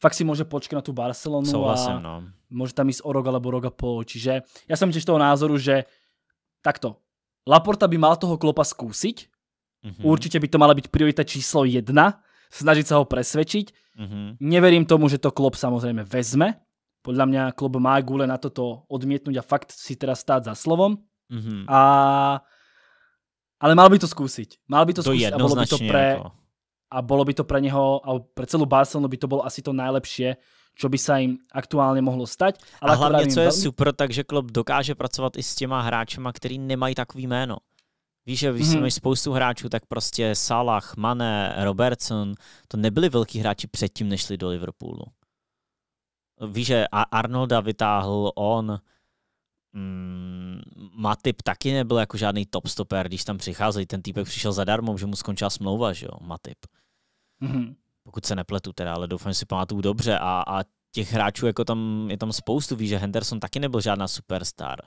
fakt si môže počkať na tú Barcelonu a no. môže tam ísť o rok alebo rok a pol. Čiže ja som tiež toho názoru, že takto, Laporta by mal toho klopa skúsiť, mhm. určite by to mala byť priorita číslo jedna, snažiť sa ho presvedčiť. Mhm. Neverím tomu, že to klop samozrejme vezme, podľa mňa klub má gule na toto odmietnúť a fakt si teraz stáť za slovom. Mm-hmm. A, ale mal by to skúsiť. Mal by to, to skúsiť a bolo by to pre... A bolo by to pre neho, a pre celú Barcelonu by to bolo asi to najlepšie, čo by sa im aktuálně mohlo stať. Ale a hlavně, co je veľmi... super, takže klub dokáže pracovat i s těma hráčema, ktorí nemají takový jméno. Víš, že když mm spoustu hráčů, tak prostě Salah, Mane, Robertson, to nebyli velký hráči předtím, než šli do Liverpoolu. Víš, že Arnolda vytáhl on, mm, Matip taky nebyl jako žádný top stoper, když tam přicházeli. Ten týpek přišel zadarmo, že mu skončila smlouva, že jo, Matip. Mm-hmm. Pokud se nepletu teda, ale doufám, že si pamatuju dobře. A, a těch hráčů jako tam, je tam spoustu. Víš, že Henderson taky nebyl žádná superstar.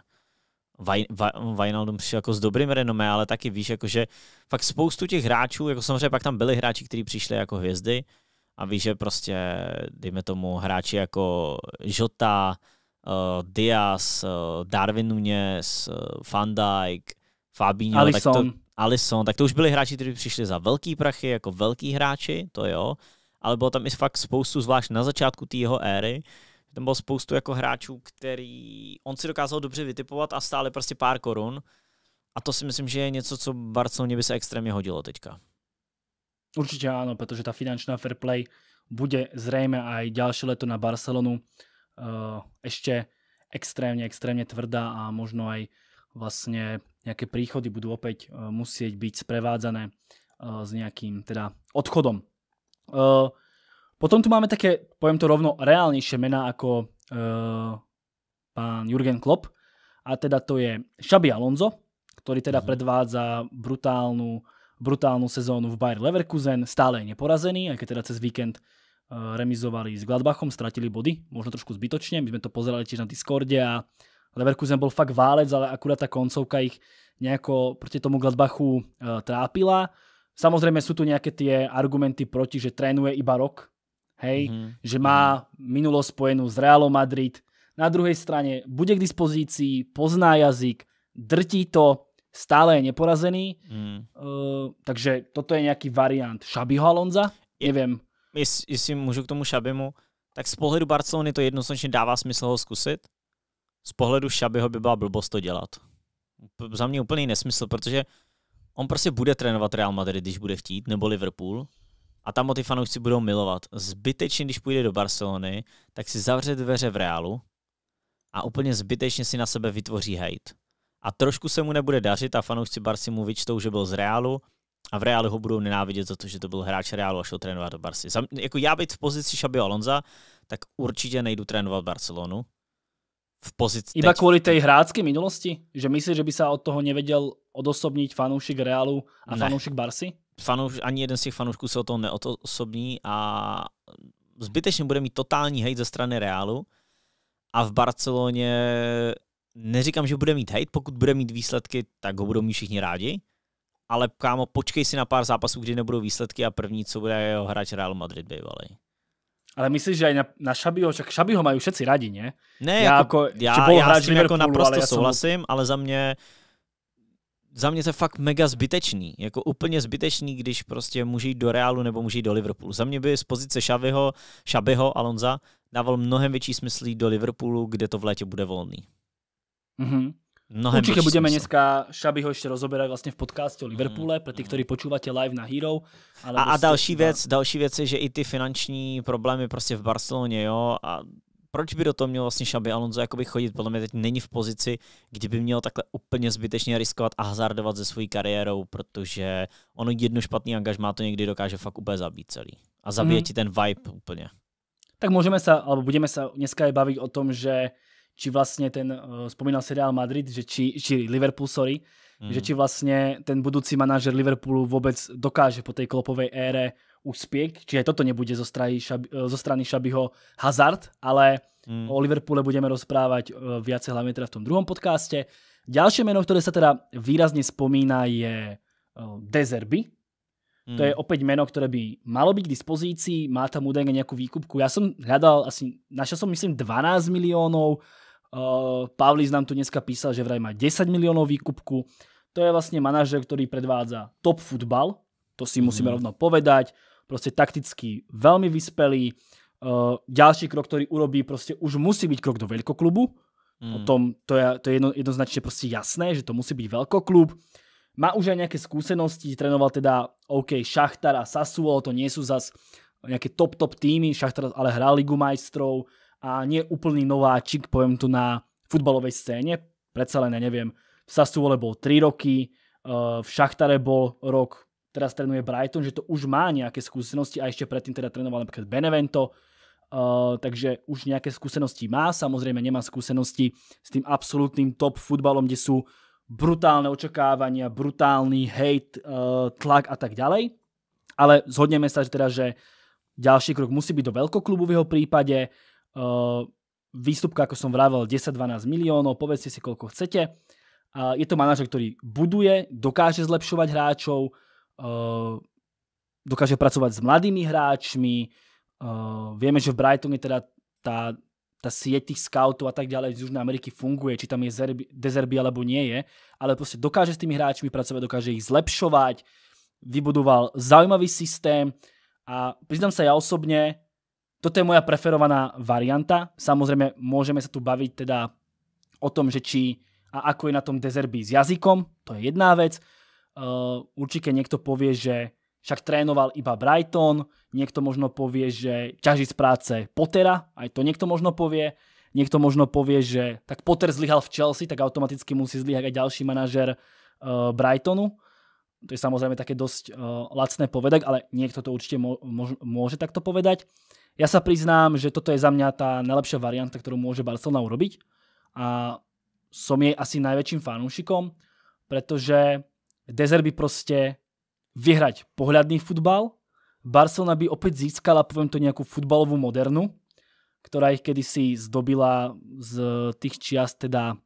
Wijnaldum přišel jako s dobrým renomé, ale taky víš, jako že fakt spoustu těch hráčů, jako samozřejmě pak tam byli hráči, kteří přišli jako hvězdy, a víš, že prostě, dejme tomu, hráči jako Jota, uh, Diaz, uh, Darwin Nunes, uh, eh, Van Dijk, Fabinho, Alisson. Tak to, Alisson, tak to už byli hráči, kteří přišli za velký prachy, jako velký hráči, to jo, ale bylo tam i fakt spoustu, zvlášť na začátku té jeho éry, tam bylo spoustu jako hráčů, který on si dokázal dobře vytipovat a stále prostě pár korun. A to si myslím, že je něco, co Barceloně by se extrémně hodilo teďka. Určite áno, pretože tá finančná fair play bude zrejme aj ďalšie leto na Barcelonu eh, ešte extrémne, extrémne tvrdá a možno aj vlastne nejaké príchody budú opäť eh, musieť byť sprevádzané eh, s nejakým teda odchodom. Potom tu máme také, poviem to rovno, reálnejšie mená ako pán Jurgen Klopp a teda to je Xabi Alonso, ktorý teda mhm. predvádza brutálnu brutálnu sezónu v Bayer Leverkusen, stále je neporazený, aj keď teda cez víkend eh, remizovali s Gladbachom, stratili body, možno trošku zbytočne, my sme to pozerali tiež na Discorde a Leverkusen bol fakt válec, ale akurát tá koncovka ich nejako proti tomu Gladbachu eh, trápila. Samozrejme sú tu nejaké tie argumenty proti, že trénuje iba rok, hej, mm-hmm. že má minulosť spojenú s Realom Madrid. Na druhej strane bude k dispozícii, pozná jazyk, drtí to, stále je neporazený, mm. uh, takže toto je nějaký variant Šabiho Alonza, je, nevím. Jest, jestli můžu k tomu Šabimu, tak z pohledu Barcelony to jednoznačně dává smysl ho zkusit, z pohledu Šabiho by byla blbost to dělat. Za mě úplný nesmysl, protože on prostě bude trénovat Real Madrid, když bude chtít, nebo Liverpool, a tam ho ty fanoušci budou milovat. Zbytečně, když půjde do Barcelony, tak si zavře dveře v Reálu a úplně zbytečně si na sebe vytvoří hate a trošku se mu nebude dařit a fanoušci Barsi mu vyčtou, že byl z Reálu a v Reálu ho budou nenávidět za to, že to byl hráč Reálu a šel trénovat do Barsi. Zam, jako já být v pozici Šabio Alonza, tak určitě nejdu trénovat Barcelonu. V pozici Iba teď... kvůli té hrácké minulosti? Že myslíš, že by se od toho nevěděl odosobnit fanoušek Reálu a ne. fanoušek Barsi? Fanouš, ani jeden z těch fanoušků se o toho neodosobní a zbytečně bude mít totální hejt ze strany Reálu a v Barceloně neříkám, že bude mít hate, pokud bude mít výsledky, tak ho budou mít všichni rádi, ale kámo, počkej si na pár zápasů, kdy nebudou výsledky a první, co bude jeho hráč Real Madrid bývalý. Ale myslíš, že aj na, na Šabiho, však Šabiho mají všetci rádi, ne? Ne, já, jako, jako já, já já s tím jako naprosto ale souhlasím, ale za mě za mě to je fakt mega zbytečný. Jako úplně zbytečný, když prostě může jít do Realu nebo může jít do Liverpoolu. Za mě by z pozice Šabiho, Šabiho Alonza dával mnohem větší smysl do Liverpoolu, kde to v létě bude volný. Mm-hmm. Mnohem Určite budeme smysl. dneska Šabyho ešte rozoberať vlastne v podcaste o Liverpoole, mm-hmm. pre tých, ktorí počúvate live na Hero. Ale a, a prostě další, na... věc, další věc je, že i ty finanční problémy prostě v Barceloně, jo, a proč by do toho měl vlastně Šaby Alonso jakoby chodit? Podle mě teď není v pozici, kdyby měl takhle úplně zbytečně riskovat a hazardovat se svojí kariérou, protože ono jedno špatný angažmá to někdy dokáže fakt úplně zabít celý. A zabije mm. ti ten vibe úplně. Tak můžeme se, alebo budeme se dneska i bavit o tom, že či vlastně ten, eh, vzpomínal si Real Madrid, že či, či Liverpool, sorry, mm. že či vlastně ten budoucí manažer Liverpoolu vůbec dokáže po té klopové ére úspěch, či toto nebude zo strany, Šabi, eh, zo strany Šabiho hazard, ale mm. o Liverpoole budeme rozprávať eh, viacej hlavně teda v tom druhom podcaste. Ďalšie meno, ktoré sa teda výrazne spomína je Dezerby. Mm. To je mhm. opäť meno, ktoré by malo byť k dispozícii, má tam údajne nejakú výkupku. Ja som hľadal asi, našiel som myslím 12 miliónov, Eh, Pavlis nám tu dneska písal, že vraj má 10 miliónov výkupku. To je vlastne manažer, ktorý predvádza top futbal, to si musíme mhm. rovno povedať. Proste takticky veľmi vyspelý. Eh, ďalší krok, ktorý urobí, proste už musí byť krok do veľkoklubu. Mhm. O tom, to je, to jednoznačne proste jasné, že to musí byť veľkoklub. Má už aj nejaké skúsenosti, trénoval teda OK, Šachtar a Sassuolo, to nie sú zas nejaké top, top týmy, Šachtar ale hrá Ligu majstrov, a nie úplný nováčik, poviem tu na futbalovej scéne. Predsa len, ja neviem, v Sassuole bol 3 roky, e, v Šachtare bol rok, teraz trénuje Brighton, že to už má nejaké skúsenosti a ešte predtým teda trénoval napríklad Benevento, e, takže už nejaké skúsenosti má, samozrejme nemá skúsenosti s tým absolútnym top futbalom, kde sú brutálne očakávania, brutálny hate, e, tlak a tak ďalej. Ale zhodneme sa že teda, že ďalší krok musí byť do v jeho prípade, Eh, výstupka, ako som vravel, 10-12 miliónov, povedzte si, koľko chcete. Je to manažer, ktorý buduje, dokáže zlepšovať hráčov, eh, dokáže pracovať s mladými hráčmi. Eh, Vieme, že v Brightone teda tá, tá sieť tých scoutov a tak ďalej z Južnej Ameriky funguje, či tam je zerby, dezerby alebo nie je, ale prostě dokáže s tými hráčmi pracovať, dokáže ich zlepšovať, vybudoval zaujímavý systém a přiznám se, já osobně Toto je moja preferovaná varianta. Samozrejme, môžeme sa tu baviť teda o tom, že či a ako je na tom Dezerby s jazykom, to je jedna vec. určite niekto povie, že však trénoval iba Brighton, niekto možno povie, že ťaží z práce Pottera, aj to niekto možno povie, niekto možno povie, že tak Potter zlyhal v Chelsea, tak automaticky musí zlyhať aj ďalší manažer Brightonu. To je samozrejme také dosť lacné povedať, ale niekto to určite môže takto povedať. Ja sa priznám, že toto je za mňa tá najlepšia varianta, ktorú môže Barcelona urobiť a som jej asi najväčším fanúšikom, pretože by proste vyhrať pohľadný futbal. Barcelona by opäť získala, poviem to, nejakú futbalovú modernu, ktorá ich kedysi zdobila z tých čias teda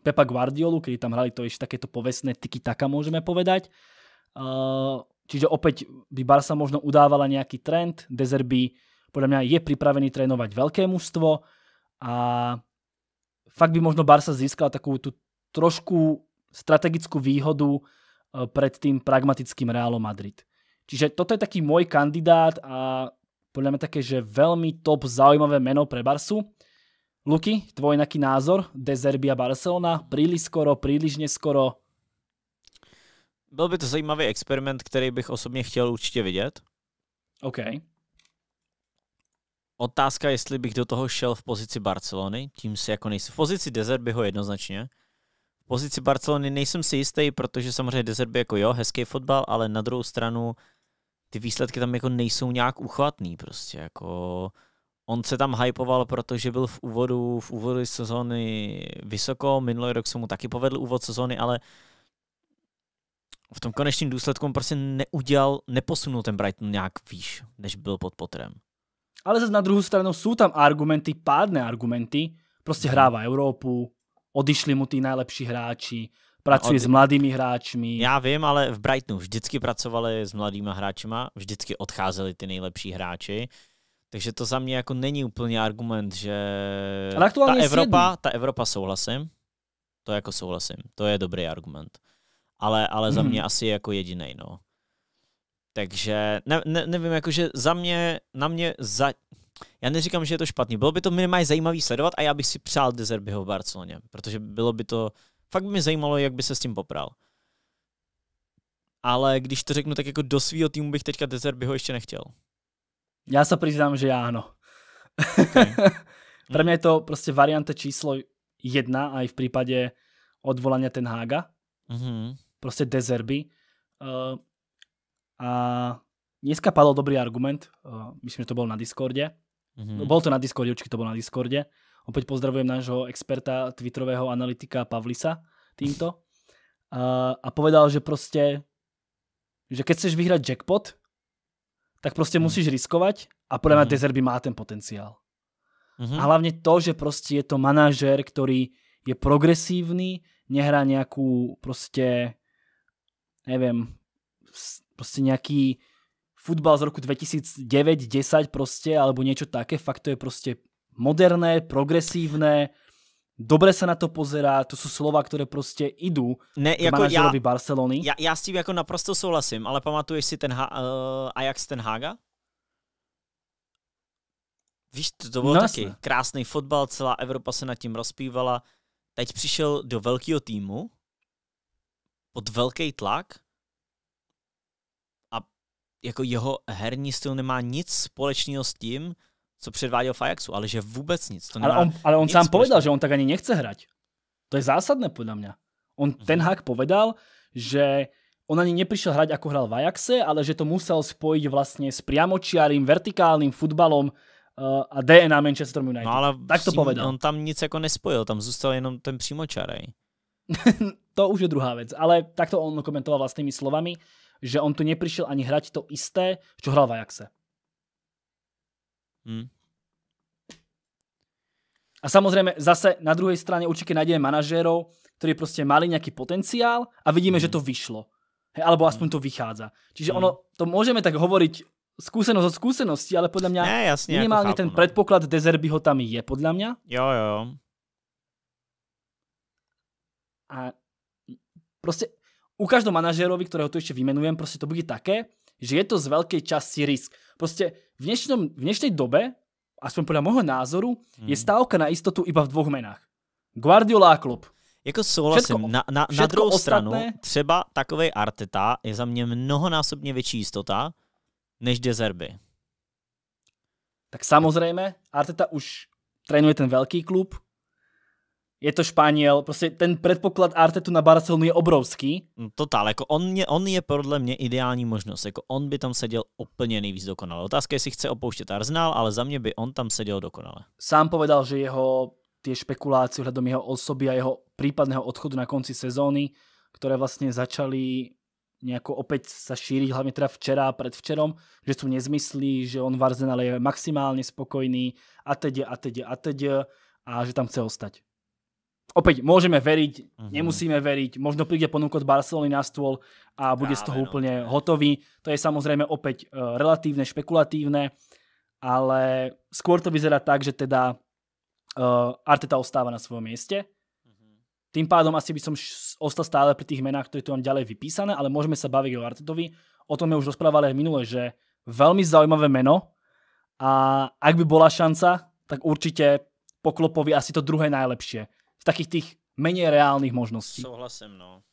Pepa Guardiolu, kedy tam hrali to ešte takéto povestné tiki-taka, môžeme povedať. Eh, čiže opäť by Barca možno udávala nejaký trend, by podľa mňa je pripravený trénovať veľké mužstvo a fakt by možno Barca získala takú tú trošku strategickú výhodu e, pred tým pragmatickým Realom Madrid. Čiže toto je taký môj kandidát a podľa mňa také, že veľmi top zaujímavé meno pre Barsu. Luky, tvoj nejaký názor? Dezerbia Barcelona? Príliš skoro, príliš neskoro? Byl by to zajímavý experiment, který bych osobně chtěl určitě vidět. OK. Otázka, jestli bych do toho šel v pozici Barcelony, tím si jako nejsem. V pozici Desert by ho jednoznačně. V pozici Barcelony nejsem si jistý, protože samozřejmě Desert by jako jo, hezký fotbal, ale na druhou stranu ty výsledky tam jako nejsou nějak uchvatný prostě, jako on se tam hypoval, protože byl v úvodu, v úvodu sezóny vysoko, minulý rok se mu taky povedl úvod sezóny, ale v tom konečném důsledku on prostě neudělal, neposunul ten Brighton nějak výš, než byl pod potrem. Ale zase na druhou stranu sú tam argumenty, pádne argumenty. Proste mhm. hráva Európu, odišli mu tí najlepší hráči, pracuje no, s mladými hráčmi. Já vím, ale v Brightonu vždycky pracovali s mladýma hráčima, vždycky odcházeli ty nejlepší hráči. Takže to za mě jako není úplně argument, že ale ta Evropa, ta Evropa souhlasím, to jako souhlasím, to je dobrý argument. Ale, ale za hmm. mě asi jako jediný, no. Takže ne, ne, nevím, jakože za mě, na mě, za, já neříkám, že je to špatný. Bylo by to minimálně zajímavý sledovat a já bych si přál Dezerbyho v Barceloně, protože bylo by to, fakt by mě zajímalo, jak by se s tím popral. Ale když to řeknu, tak jako do svého týmu bych teďka Dezerbyho ještě nechtěl. Já se přiznám, že já ano. Okay. Pro mě je to prostě varianta číslo jedna a i v případě odvolání Ten Haga. Mm-hmm. Prostě Dezerby. Uh, a dneska padol dobrý argument, myslím, že to bol na Discorde. Mm-hmm. bol to na Discorde, určite to bol na Discorde. Opäť pozdravujem nášho experta, twitterového analytika Pavlisa týmto. A, a povedal, že proste, že keď chceš vyhrať jackpot, tak proste mm. musíš riskovať a podľa mě mm. Dezer má ten potenciál. Mm-hmm. A hlavne to, že proste je to manažer, ktorý je progresívny, nehrá nejakú proste, neviem, prostě nějaký futbal z roku 2009, 10 prostě, alebo niečo také, fakt to je prostě moderné, progresívne, Dobře se na to pozerá, to jsou slova, které prostě idou ne, jako já, Barcelony. Já, já s tím jako naprosto souhlasím, ale pamatuješ si ten ha, uh, Ajax ten Haga? Víš, to, to bylo no, taky krásný fotbal, celá Evropa se nad tím rozpívala. Teď přišel do velkého týmu, pod velký tlak, jako jeho herní styl nemá nic společného s tím, co předváděl v Ajaxu, ale že vůbec nic. To ale on, ale on sám povedal, že on tak ani nechce hrať. To je zásadné podle mě. On hmm. ten hák povedal, že on ani neprišiel hrať ako hral v Ajaxe, ale že to musel spojiť vlastne s priamočiarým, vertikálnym futbalom uh, a DNA Manchester no, United. No ale tak to povedal. On tam nic jako nespojil, tam zůstal jenom ten přímočarej. to už je druhá vec, ale takto on komentoval vlastnými slovami že on tu neprišiel ani hrať to isté, čo hral v Ajaxe. Hmm. A samozrejme, zase na druhej strane určite nájdeme manažérov, ktorí proste mali nejaký potenciál a vidíme, mm. že hm. to vyšlo. Hej, alebo hm. aspoň to vychádza. Čiže mm. ono, to môžeme tak hovoriť skúsenosť od skúsenosti, ale podľa mňa ne, jasne, minimálne chápu, ten no. predpoklad ho tam je, podľa mňa. Jo, jo. A proste u každého manažerovi, ktorého tu ešte vymenujem, prostě to bude také, že je to z veľkej časti risk. Prostě v, dnešnom, v dnešnej dobe, aspoň podľa môjho názoru, mm. je hmm. stávka na istotu iba v dvoch menách. Guardiola a Klopp. Jako souhlasím. Všetko, na, na, na druhou ostatné... stranu, třeba takový Arteta je za mě mnohonásobně větší jistota než Dezerby. Tak samozřejmě, Arteta už trénuje ten velký klub, je to Španěl, prostě ten předpoklad Artetu na Barcelonu je obrovský. Mm, totál, jako on, je? on je podle mě ideální možnost, jako on by tam seděl úplně nejvíc dokonale. Otázka je, jestli chce opouštět Arsenal, ale za mě by on tam seděl dokonale. Sám povedal, že jeho tie špekulácie hľadom jeho osoby a jeho prípadného odchodu na konci sezóny, ktoré vlastne začali nejako opäť sa šíriť, hlavne teda včera a predvčerom, že sú nezmyslí, že on v Arsenale je maximálne spokojný a teď a teď a teď a že tam chce ostať opäť môžeme veriť, uh-huh. nemusíme veriť, možno príde ponuka od Barcelony na stôl a bude Práve, z toho úplne no. hotový. To je samozrejme opäť uh, eh, relatívne, špekulatívne, ale skôr to vyzerá tak, že teda uh, Arteta ostáva na svojom mieste. Uh-huh. Tým pádom asi by som ostal stále pri tých menách, ktoré tu mám ďalej vypísané, ale môžeme sa baviť o Artetovi. O tom sme už rozprávali aj minule, že veľmi zaujímavé meno a ak by bola šanca, tak určite poklopovi asi to druhé najlepšie takých tých menej reálnych možností. Souhlasím, no.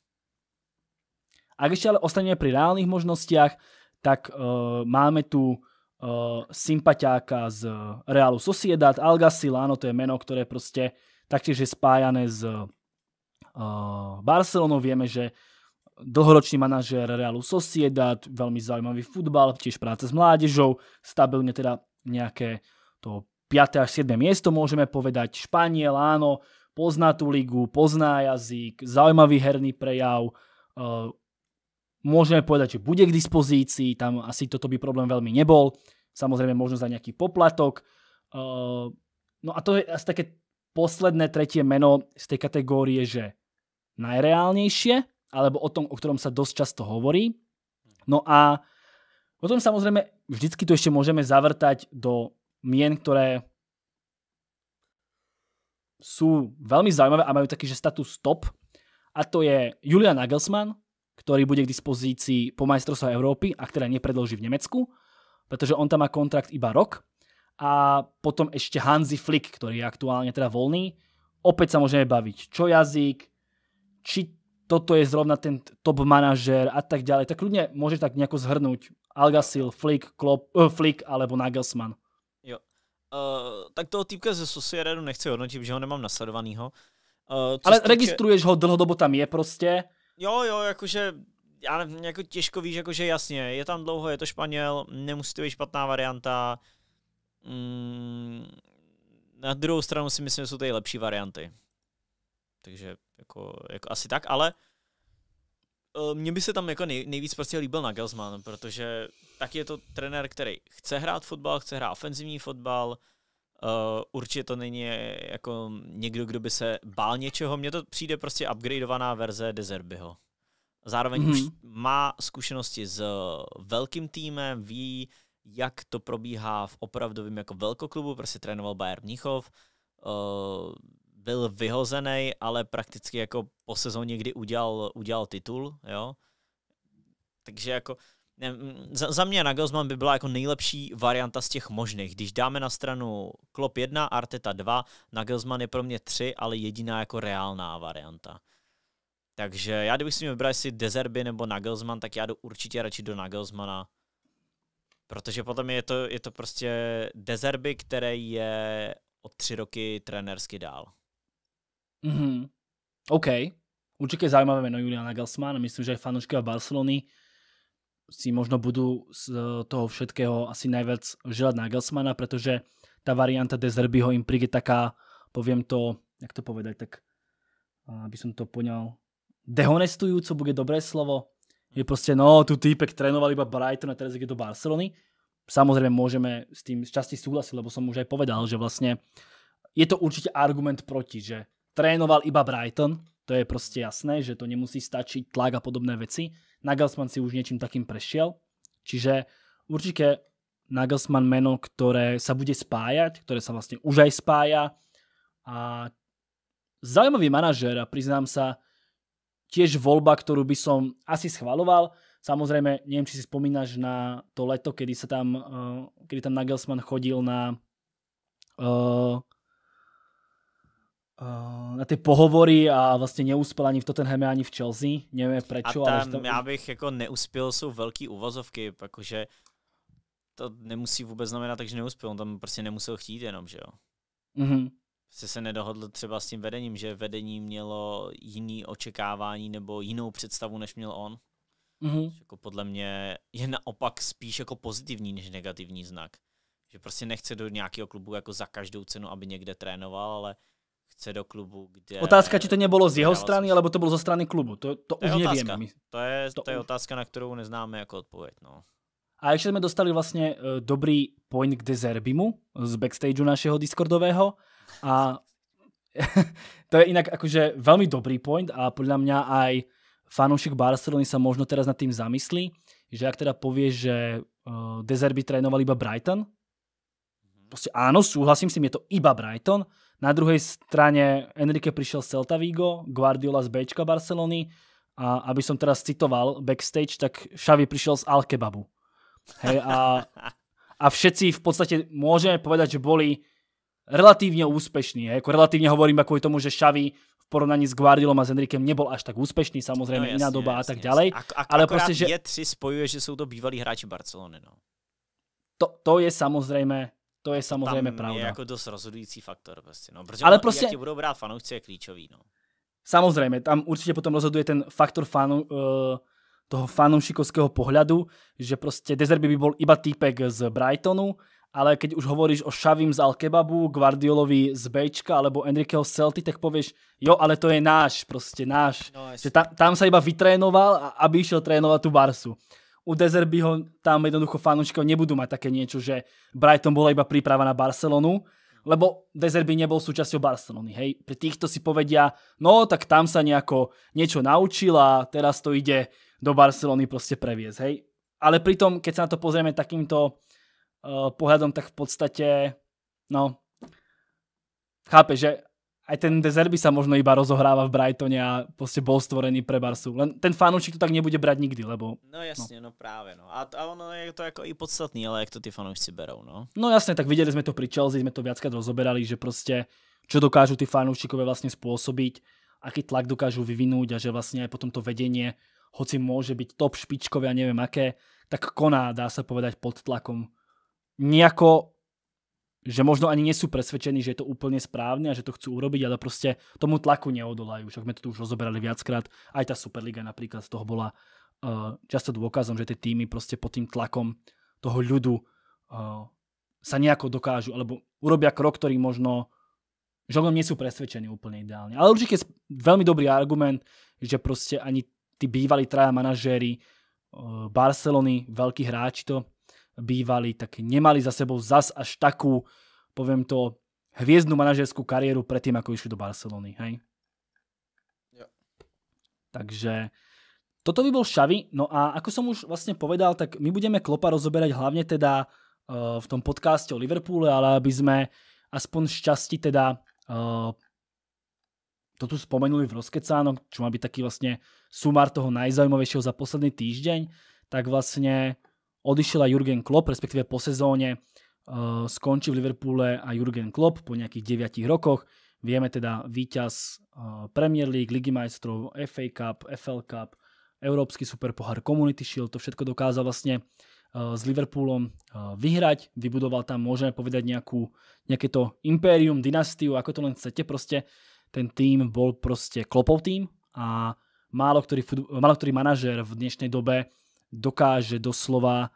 Ak ešte ale ostaneme pri reálnych možnostiach, tak uh, máme tu uh, sympatiáka z Realu Sociedad, Algasil, áno, to je meno, ktoré proste taktiež je spájané s uh, Barcelonou. Vieme, že dlhoročný manažér Realu Sociedad, veľmi zaujímavý futbal, tiež práce s mládežou, stabilne teda nejaké to 5. až 7. miesto môžeme povedať. Španiel, áno, pozná tú ligu, pozná jazyk, zaujímavý herný prejav, eh, môžeme povedať, že bude k dispozícii, tam asi toto by problém veľmi nebol, samozrejme možno za nejaký poplatok. Eh, no a to je asi také posledné tretie meno z tej kategórie, že najreálnejšie, alebo o tom, o ktorom sa dosť často hovorí. No a potom samozrejme vždycky tu ešte môžeme zavrtať do mien, ktoré sú veľmi zaujímavé a majú taký, že status top. A to je Julian Nagelsmann, ktorý bude k dispozícii po majstrovstve Európy, a ktorá nepredlží v Nemecku, pretože on tam má kontrakt iba rok. A potom ešte Hansi Flick, ktorý je aktuálne teda voľný. Opäť sa môžeme baviť, čo jazyk, či toto je zrovna ten top manažer a tak ďalej. Tak ľudne môže tak nejako zhrnúť Algasil, Flick, Klopp, uh, Flick alebo Nagelsmann. Jo, Uh, tak toho týpka ze Sociedadu nechci hodnotit, že ho nemám nasledovanýho. Uh, Ale týče... registruješ ho, dlhodobo tam je prostě. Jo, jo, jakože já nevím, jako těžko víš, jakože jasně, je tam dlouho, je to Španěl, nemusí to být špatná varianta. Mm, na druhou stranu si myslím, že jsou tady lepší varianty. Takže jako, jako asi tak, ale Eh, mně by se tam jako nej, nejvíc prostě líbil Nagelsmann, protože tak je to trenér, který chce hrát fotbal, chce hrát ofenzivní fotbal, Uh, určitě to není jako někdo, kdo by se bál něčeho. Mně to přijde prostě upgradeovaná verze Dezerbyho. Zároveň mm-hmm. už má zkušenosti s velkým týmem, ví, jak to probíhá v opravdovém jako velkoklubu, prostě trénoval Bayern Mnichov, uh, byl vyhozený, ale prakticky jako po sezóně, kdy udělal, udělal titul, jo. Takže jako ne, za, za mě Nagelsmann by byla jako nejlepší varianta z těch možných. Když dáme na stranu Klopp 1, Arteta 2, Nagelsmann je pro mě 3, ale jediná jako reálná varianta. Takže já kdybych si měl vybrat, si Dezerby nebo Nagelsmann, tak já jdu určitě radši do Nagelsmana. Protože potom je to, je to prostě Dezerby, který je o tři roky trenérsky dál. -hmm. OK. Určite zaujímavé meno Juliana Gelsmana. Myslím, že aj v Barcelony si možno budú z e, toho všetkého asi najviac želať Nagelsmana, pretože tá varianta Dezerbyho im príde taká, poviem to, jak to povedať, tak aby som to poňal, dehonestujúco bude dobré slovo. Je proste, no, tu týpek trénoval iba Brighton a teraz je do Barcelony. Samozrejme môžeme s tým z časti súhlasiť, lebo som už aj povedal, že vlastne je to určite argument proti, že trénoval iba Brighton, to je prostě jasné, že to nemusí stačit tlak a podobné veci. Nagelsmann si už něčím takým prešiel, čiže určitě Nagelsmann meno, ktoré sa bude spájať, ktoré sa vlastne už aj spája. A zaujímavý manažer a priznám sa, tiež voľba, ktorú by som asi schvaloval. Samozrejme, neviem, či si spomínaš na to leto, kedy sa tam, eh, kedy tam Nagelsmann chodil na eh, Eh, na ty pohovory a vlastně neuspěl ani v Tottenhamu, ani v Chelsea. Nevím proč. A tam, to... já bych jako neuspěl, jsou velký uvozovky, protože to nemusí vůbec znamenat, takže neuspěl. On tam prostě nemusel chtít jenom, že jo. Mm-hmm. Prostě se nedohodl třeba s tím vedením, že vedení mělo jiný očekávání nebo jinou představu, než měl on. Mm-hmm. Jako podle mě je naopak spíš jako pozitivní než negativní znak. Že prostě nechce do nějakého klubu jako za každou cenu, aby někde trénoval, ale chce do klubu, kde... Otázka, či to nebylo z jeho strany, alebo to bylo ze strany klubu, to, to, to už nevím. To je, to, to je otázka, na kterou neznáme jako odpověď. No. A ještě jsme dostali vlastně eh, dobrý point k Dezerbimu z backstageu našeho Discordového a to je inak jakože velmi dobrý point a podle mňa aj fanoušek Barcelony se možno teraz nad tím zamyslí, že jak teda pově, že eh, Dezerby trénoval iba Brighton, Proste áno, súhlasím s tým, je to iba Brighton. Na druhej strane Enrique prišiel z Celta Vigo, Guardiola z Bčka Barcelony a aby som teraz citoval backstage, tak Xavi prišiel z Alkebabu. Hej, a, a všetci v podstate môžeme povedať, že boli relatívne úspešní. Hej, ako relatívne hovorím kvôli tomu, že Xavi v porovnaní s Guardiolom a s Enrikem nebol až tak úspešný, samozrejme no, jasne, iná doba jasne, a tak ďalej. Ak, ak, ale proste, že... je tři spojuje, že sú to bývalí hráči Barcelony. No. To, to je samozrejme to je samozřejmě tam pravda. je jako dost rozhodující faktor. Prostě, no, protože Ale prostě... jak budou brát fanoušci je klíčový. No. Samozřejmě, tam určitě potom rozhoduje ten faktor fanu, uh, toho fanoušikovského pohledu, že prostě Dezerby by byl iba týpek z Brightonu, ale keď už hovoríš o Šavim z Alkebabu, Guardiolovi z Bejčka, alebo Enriqueho z Celty, tak povieš, jo, ale to je náš, prostě náš. No, že tam, tam sa iba vytrénoval, aby išiel trénovať tú Barsu u Dezerbyho tam jednoducho fanúšikov nebudú mať také niečo, že Brighton bola iba príprava na Barcelonu, lebo Dezerby nebol súčasťou Barcelony. Hej? Pri týchto si povedia, no tak tam sa nejako niečo naučil a teraz to ide do Barcelony proste previesť. Hej? Ale pritom, keď sa na to pozrieme takýmto uh, pohľadom, tak v podstate, no, chápe, že aj ten Dezerby sa možno iba rozohráva v Brightone a prostě bol stvorený pre Barsu. Len ten fanúšik to tak nebude brát nikdy, lebo... No jasne, no, no právě. No. A, to, a ono je to jako i podstatný, ale jak to ty fanoušci berou, no? No jasne, tak viděli jsme to pri Chelsea, jsme to viackrát rozoberali, že prostě čo dokážu ty fanúšikové vlastně spôsobiť, aký tlak dokážu vyvinúť a že vlastně aj potom to vedenie, hoci môže byť top špičkové a neviem aké, tak koná, dá sa povedať, pod tlakom. Nejako že možno ani nie sú presvedčení, že je to úplne správne a že to chcú urobiť, ale proste tomu tlaku neodolajú. Však sme to tu už rozoberali viackrát. Aj tá Superliga napríklad z toho bola eh, často dôkazom, že tie týmy proste pod tým tlakom toho ľudu eh, sa nejako dokážu, alebo urobia krok, ktorý možno že o nie sú presvedčení úplne ideálne. Ale určite je veľmi dobrý argument, že proste ani tí bývalí traja manažéri eh, Barcelony, veľkí hráči to bývali, tak nemali za sebou zas až takú, poviem to, hviezdnu manažerskú kariéru predtým, ako išli do Barcelony, hej? Ja. Takže toto by bol Xavi. No a ako som už vlastne povedal, tak my budeme Klopa rozoberať hlavne teda eh, v tom podcaste o Liverpoole, ale aby sme aspoň z časti teda eh, to tu spomenuli v rozkecánok, čo má byť taký vlastne sumár toho najzaujímavejšieho za posledný týždeň, tak vlastne Odišiel aj Jurgen Klopp, respektíve po sezóne uh, skončí v Liverpoole a Jurgen Klopp po nejakých 9 rokoch. Vieme teda víťaz uh, Premier League, Ligy majstrov, FA Cup, FL Cup, Európsky superpohár Community Shield, to všetko dokázal vlastne uh, s Liverpoolom uh, vyhrať, vybudoval tam, môžeme povedať, nejakú, nejaké to impérium, dynastiu, ako to len chcete, proste ten tým bol proste Kloppov tým a málo ktorý, málo ktorý manažer v dnešnej dobe dokáže doslova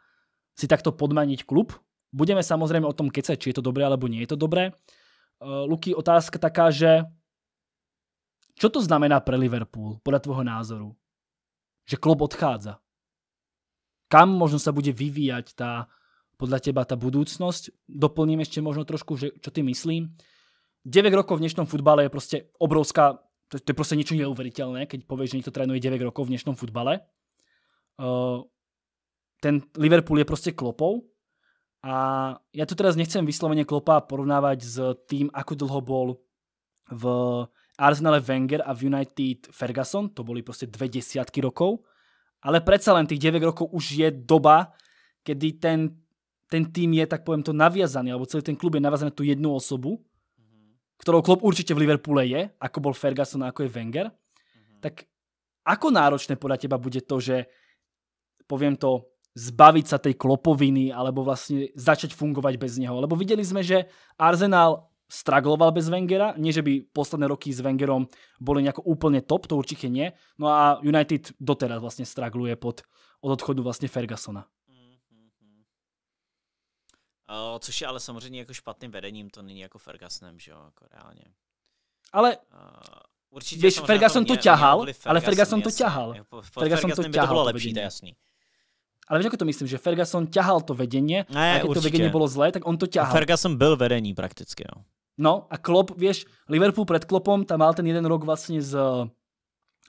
si takto podmaniť klub. Budeme samozrejme o tom kecať, či je to dobré alebo nie je to dobré. E, Luky, otázka taká, že čo to znamená pre Liverpool podľa tvojho názoru? Že klub odchádza. Kam možno sa bude vyvíjať tá, podľa teba tá budúcnosť? Doplním ešte možno trošku, že, čo ty myslím. 9 rokov v dnešnom futbale je proste obrovská, to je proste niečo neuveriteľné, keď povieš, že niekto trénuje 9 rokov v dnešnom futbale. Eh, ten Liverpool je proste klopou a ja tu teraz nechcem vyslovene klopa porovnávať s tým, ako dlho bol v Arsenale Wenger a v United Ferguson, to boli proste dve desiatky rokov, ale predsa len tých 9 rokov už je doba, kedy ten, ten tým je, tak poviem to, naviazaný, alebo celý ten klub je naviazaný na tú jednu osobu, ktorou klub určite v Liverpoole je, ako bol Ferguson a ako je Wenger, mhm. tak ako náročné podľa teba bude to, že poviem to, zbaviť sa tej klopoviny alebo vlastne začať fungovať bez neho. Lebo videli sme, že Arsenal stragloval bez Wengera, nie že by posledné roky s Wengerom boli nejako úplne top, to určite nie. No a United doteraz vlastne stragluje pod, od odchodu vlastne Fergusona. Mhm, mhm. což je ale samozřejmě jako špatným vedením, to není jako Fergusonem, že jo, jako reálně. Ale uh, určitě víš, Ferguson jako to ťahal, ale Ferguson to ťahal. Ferguson to ťahal, to bylo lepší, to je jasný. Ale víš, jak to myslím, že Ferguson ťahal to vedení, a když určitě. to vedení bylo zlé, tak on to ťahal. A Ferguson byl vedení prakticky, no. No a Klopp, víš, Liverpool před Kloppom, tam mal ten jeden rok vlastně s eh,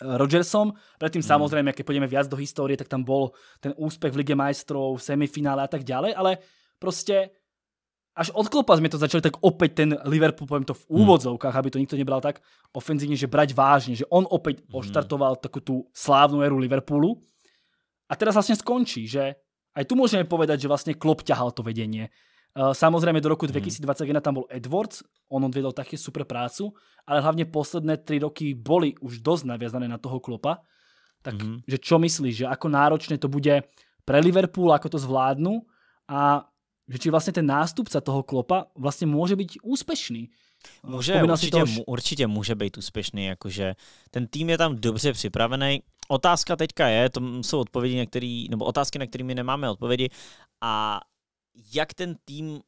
Rodgersom. předtím hmm. samozřejmě, jak půjdeme viac do historie, tak tam byl ten úspěch v Lige majstrov, semifinále a tak dále, ale prostě až od klopa jsme to začali, tak opět ten Liverpool, povím to v mhm. úvodzovkách, aby to nikto nebral tak ofenzivně, že brať vážně, že on opět hmm. oštartoval takú tu slávnou éru Liverpoolu. A teraz vlastne skončí, že aj tu môžeme povedať, že vlastne Klopp ťahal to vedenie. Eh, Samozrejme do roku 2021 mhm. tam bol Edwards, on odvedol také super prácu, ale hlavne posledné tri roky boli už dosť naviazané na toho Klopa. Tak -hmm. že čo myslíš, že ako náročné to bude pre Liverpool, ako to zvládnu a že či vlastně ten nástupca toho Klopa vlastně může být úspěšný. Může, určitě, určitě může být úspěšný, jakože ten tým je tam dobře připravený, Otázka teďka je, to jsou odpovědi, na který, nebo otázky, na kterými nemáme odpovědi, a jak ten tým,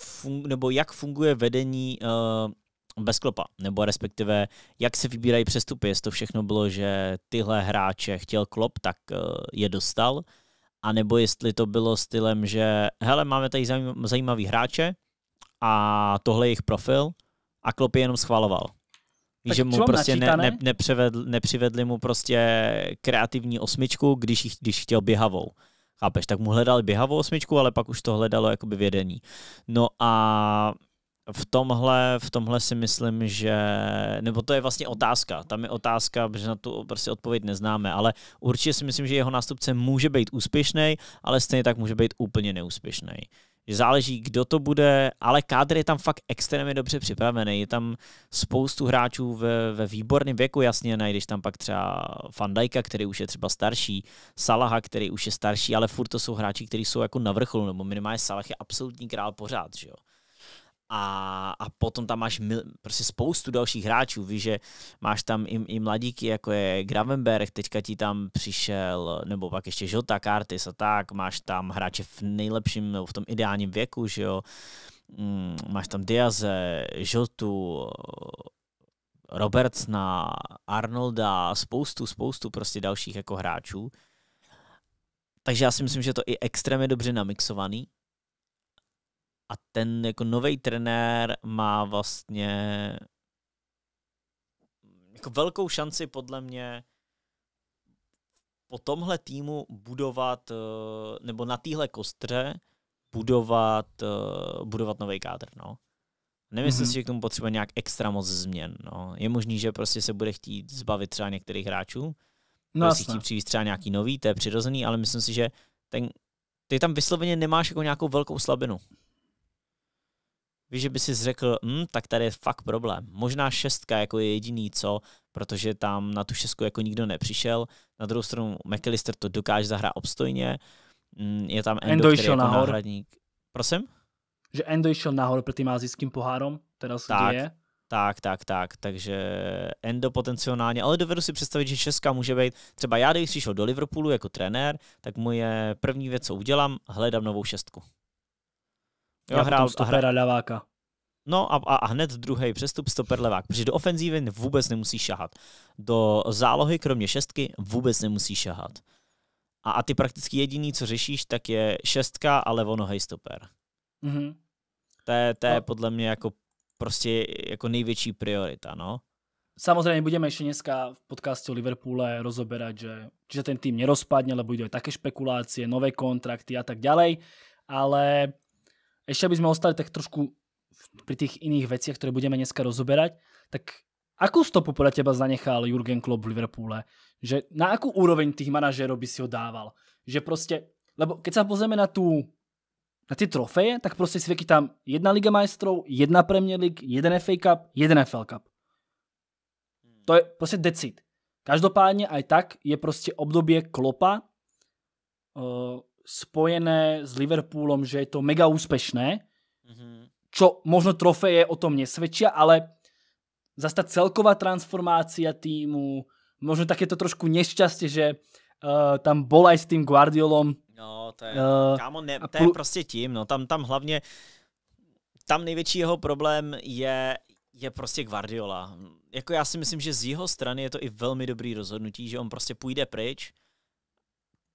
fun, nebo jak funguje vedení uh, bez klopa, nebo respektive jak se vybírají přestupy, jestli to všechno bylo, že tyhle hráče chtěl klop, tak eh, je dostal, a nebo jestli to bylo stylem, že hele, máme tady zajímavý hráče a tohle je jejich profil a klop je jenom schvaloval. Víš, že mu prostě ne, ne, nepřivedl, nepřivedli mu prostě kreativní osmičku, když, když chtěl běhavou. Chápeš, tak mu hledali běhavou osmičku, ale pak už to hledalo jakoby vědení. No a v tomhle, v tomhle si myslím, že, nebo to je vlastně otázka, tam je otázka, protože na tu prostě odpověď neznáme, ale určitě si myslím, že jeho nástupce může být úspěšný, ale stejně tak může být úplně neúspěšný že záleží, kdo to bude, ale kádr je tam fakt extrémně dobře připravený. Je tam spoustu hráčů ve, ve výborném věku, jasně najdeš tam pak třeba Fandajka, který už je třeba starší, Salaha, který už je starší, ale furt to jsou hráči, kteří jsou jako na vrcholu, nebo minimálně Salah je absolutní král pořád, že jo a, a potom tam máš mil, prostě spoustu dalších hráčů, víš, že máš tam i, i mladíky, jako je Gravenberg, teďka ti tam přišel, nebo pak ještě Žota, Kartis a tak, máš tam hráče v nejlepším, nebo v tom ideálním věku, že jo, mm, máš tam Diaze, Žotu, Robertsna, Arnolda, spoustu, spoustu prostě dalších jako hráčů. Takže já si myslím, že to i extrémně dobře namixovaný a ten jako nový trenér má vlastně jako velkou šanci podle mě po tomhle týmu budovat, eh, nebo na téhle kostře budovat, eh, budovat nový kádr, no. Nemyslím mm-hmm. si, že k tomu potřebuje nějak extra moc změn, no. Je možný, že prostě se bude chtít zbavit třeba některých hráčů, no, si chtít přivést třeba nějaký nový, to je přirozený, ale myslím si, že ten, ty tam vysloveně nemáš jako nějakou velkou slabinu. Víš, že by si řekl, hm, tak tady je fakt problém. Možná šestka jako je jediný co, protože tam na tu šestku jako nikdo nepřišel. Na druhou stranu McAllister to dokáže zahrát obstojně. Mm, je tam Endo, Endo který šel jako náhradník. Prosím? Že Endo šel nahoru před tým azijským pohárom, teda se tak, děje. Tak, tak, tak. Takže Endo potenciálně, ale dovedu si představit, že Česka může být. Třeba já, když přišel do Liverpoolu jako trenér, tak moje první věc, co udělám, hledám novou šestku. Jo, a hrál a hrál leváka. No a, a, a hned druhý přestup stoper levák. Protože do ofenzívy vůbec nemusí šahat. Do zálohy, kromě šestky, vůbec nemusí šahat. A, a ty prakticky jediný, co řešíš, tak je šestka a levonohej stoper. Mm-hmm. To je, to je no. podle mě jako prostě jako největší priorita, no. Samozřejmě budeme ještě dneska v podcastu o Liverpoole rozoberat, že, že ten tým nerozpadne, lebo budou také špekulácie, nové kontrakty a tak dále. ale ešte aby sme ostali tak trošku pri tých iných veciach, ktoré budeme dneska rozoberať, tak akú stopu podľa teba zanechal Jurgen Klopp v Liverpoole? Že na akú úroveň tých manažérov by si ho dával? Že proste, lebo keď sa pozrieme na tú na ty trofeje, tak prostě si tam jedna Liga majstrov, jedna Premier League, jeden FA Cup, jeden FL Cup. Hmm. To je prostě decid. Každopádně aj tak je prostě období klopa eh, spojené s Liverpoolom, že je to mega úspešné, čo mhm. možno trofeje o tom nesvedčia, ale zase tá celková transformácia týmu, možno takéto trošku nešťastie, že eh, tam bol aj s tým Guardiolom. No, to je, proste eh, kámo, prostě tím, no, tam, tam hlavně, tam největší jeho problém je, je prostě Guardiola. Jako já si myslím, že z jeho strany je to i velmi dobrý rozhodnutí, že on prostě půjde pryč,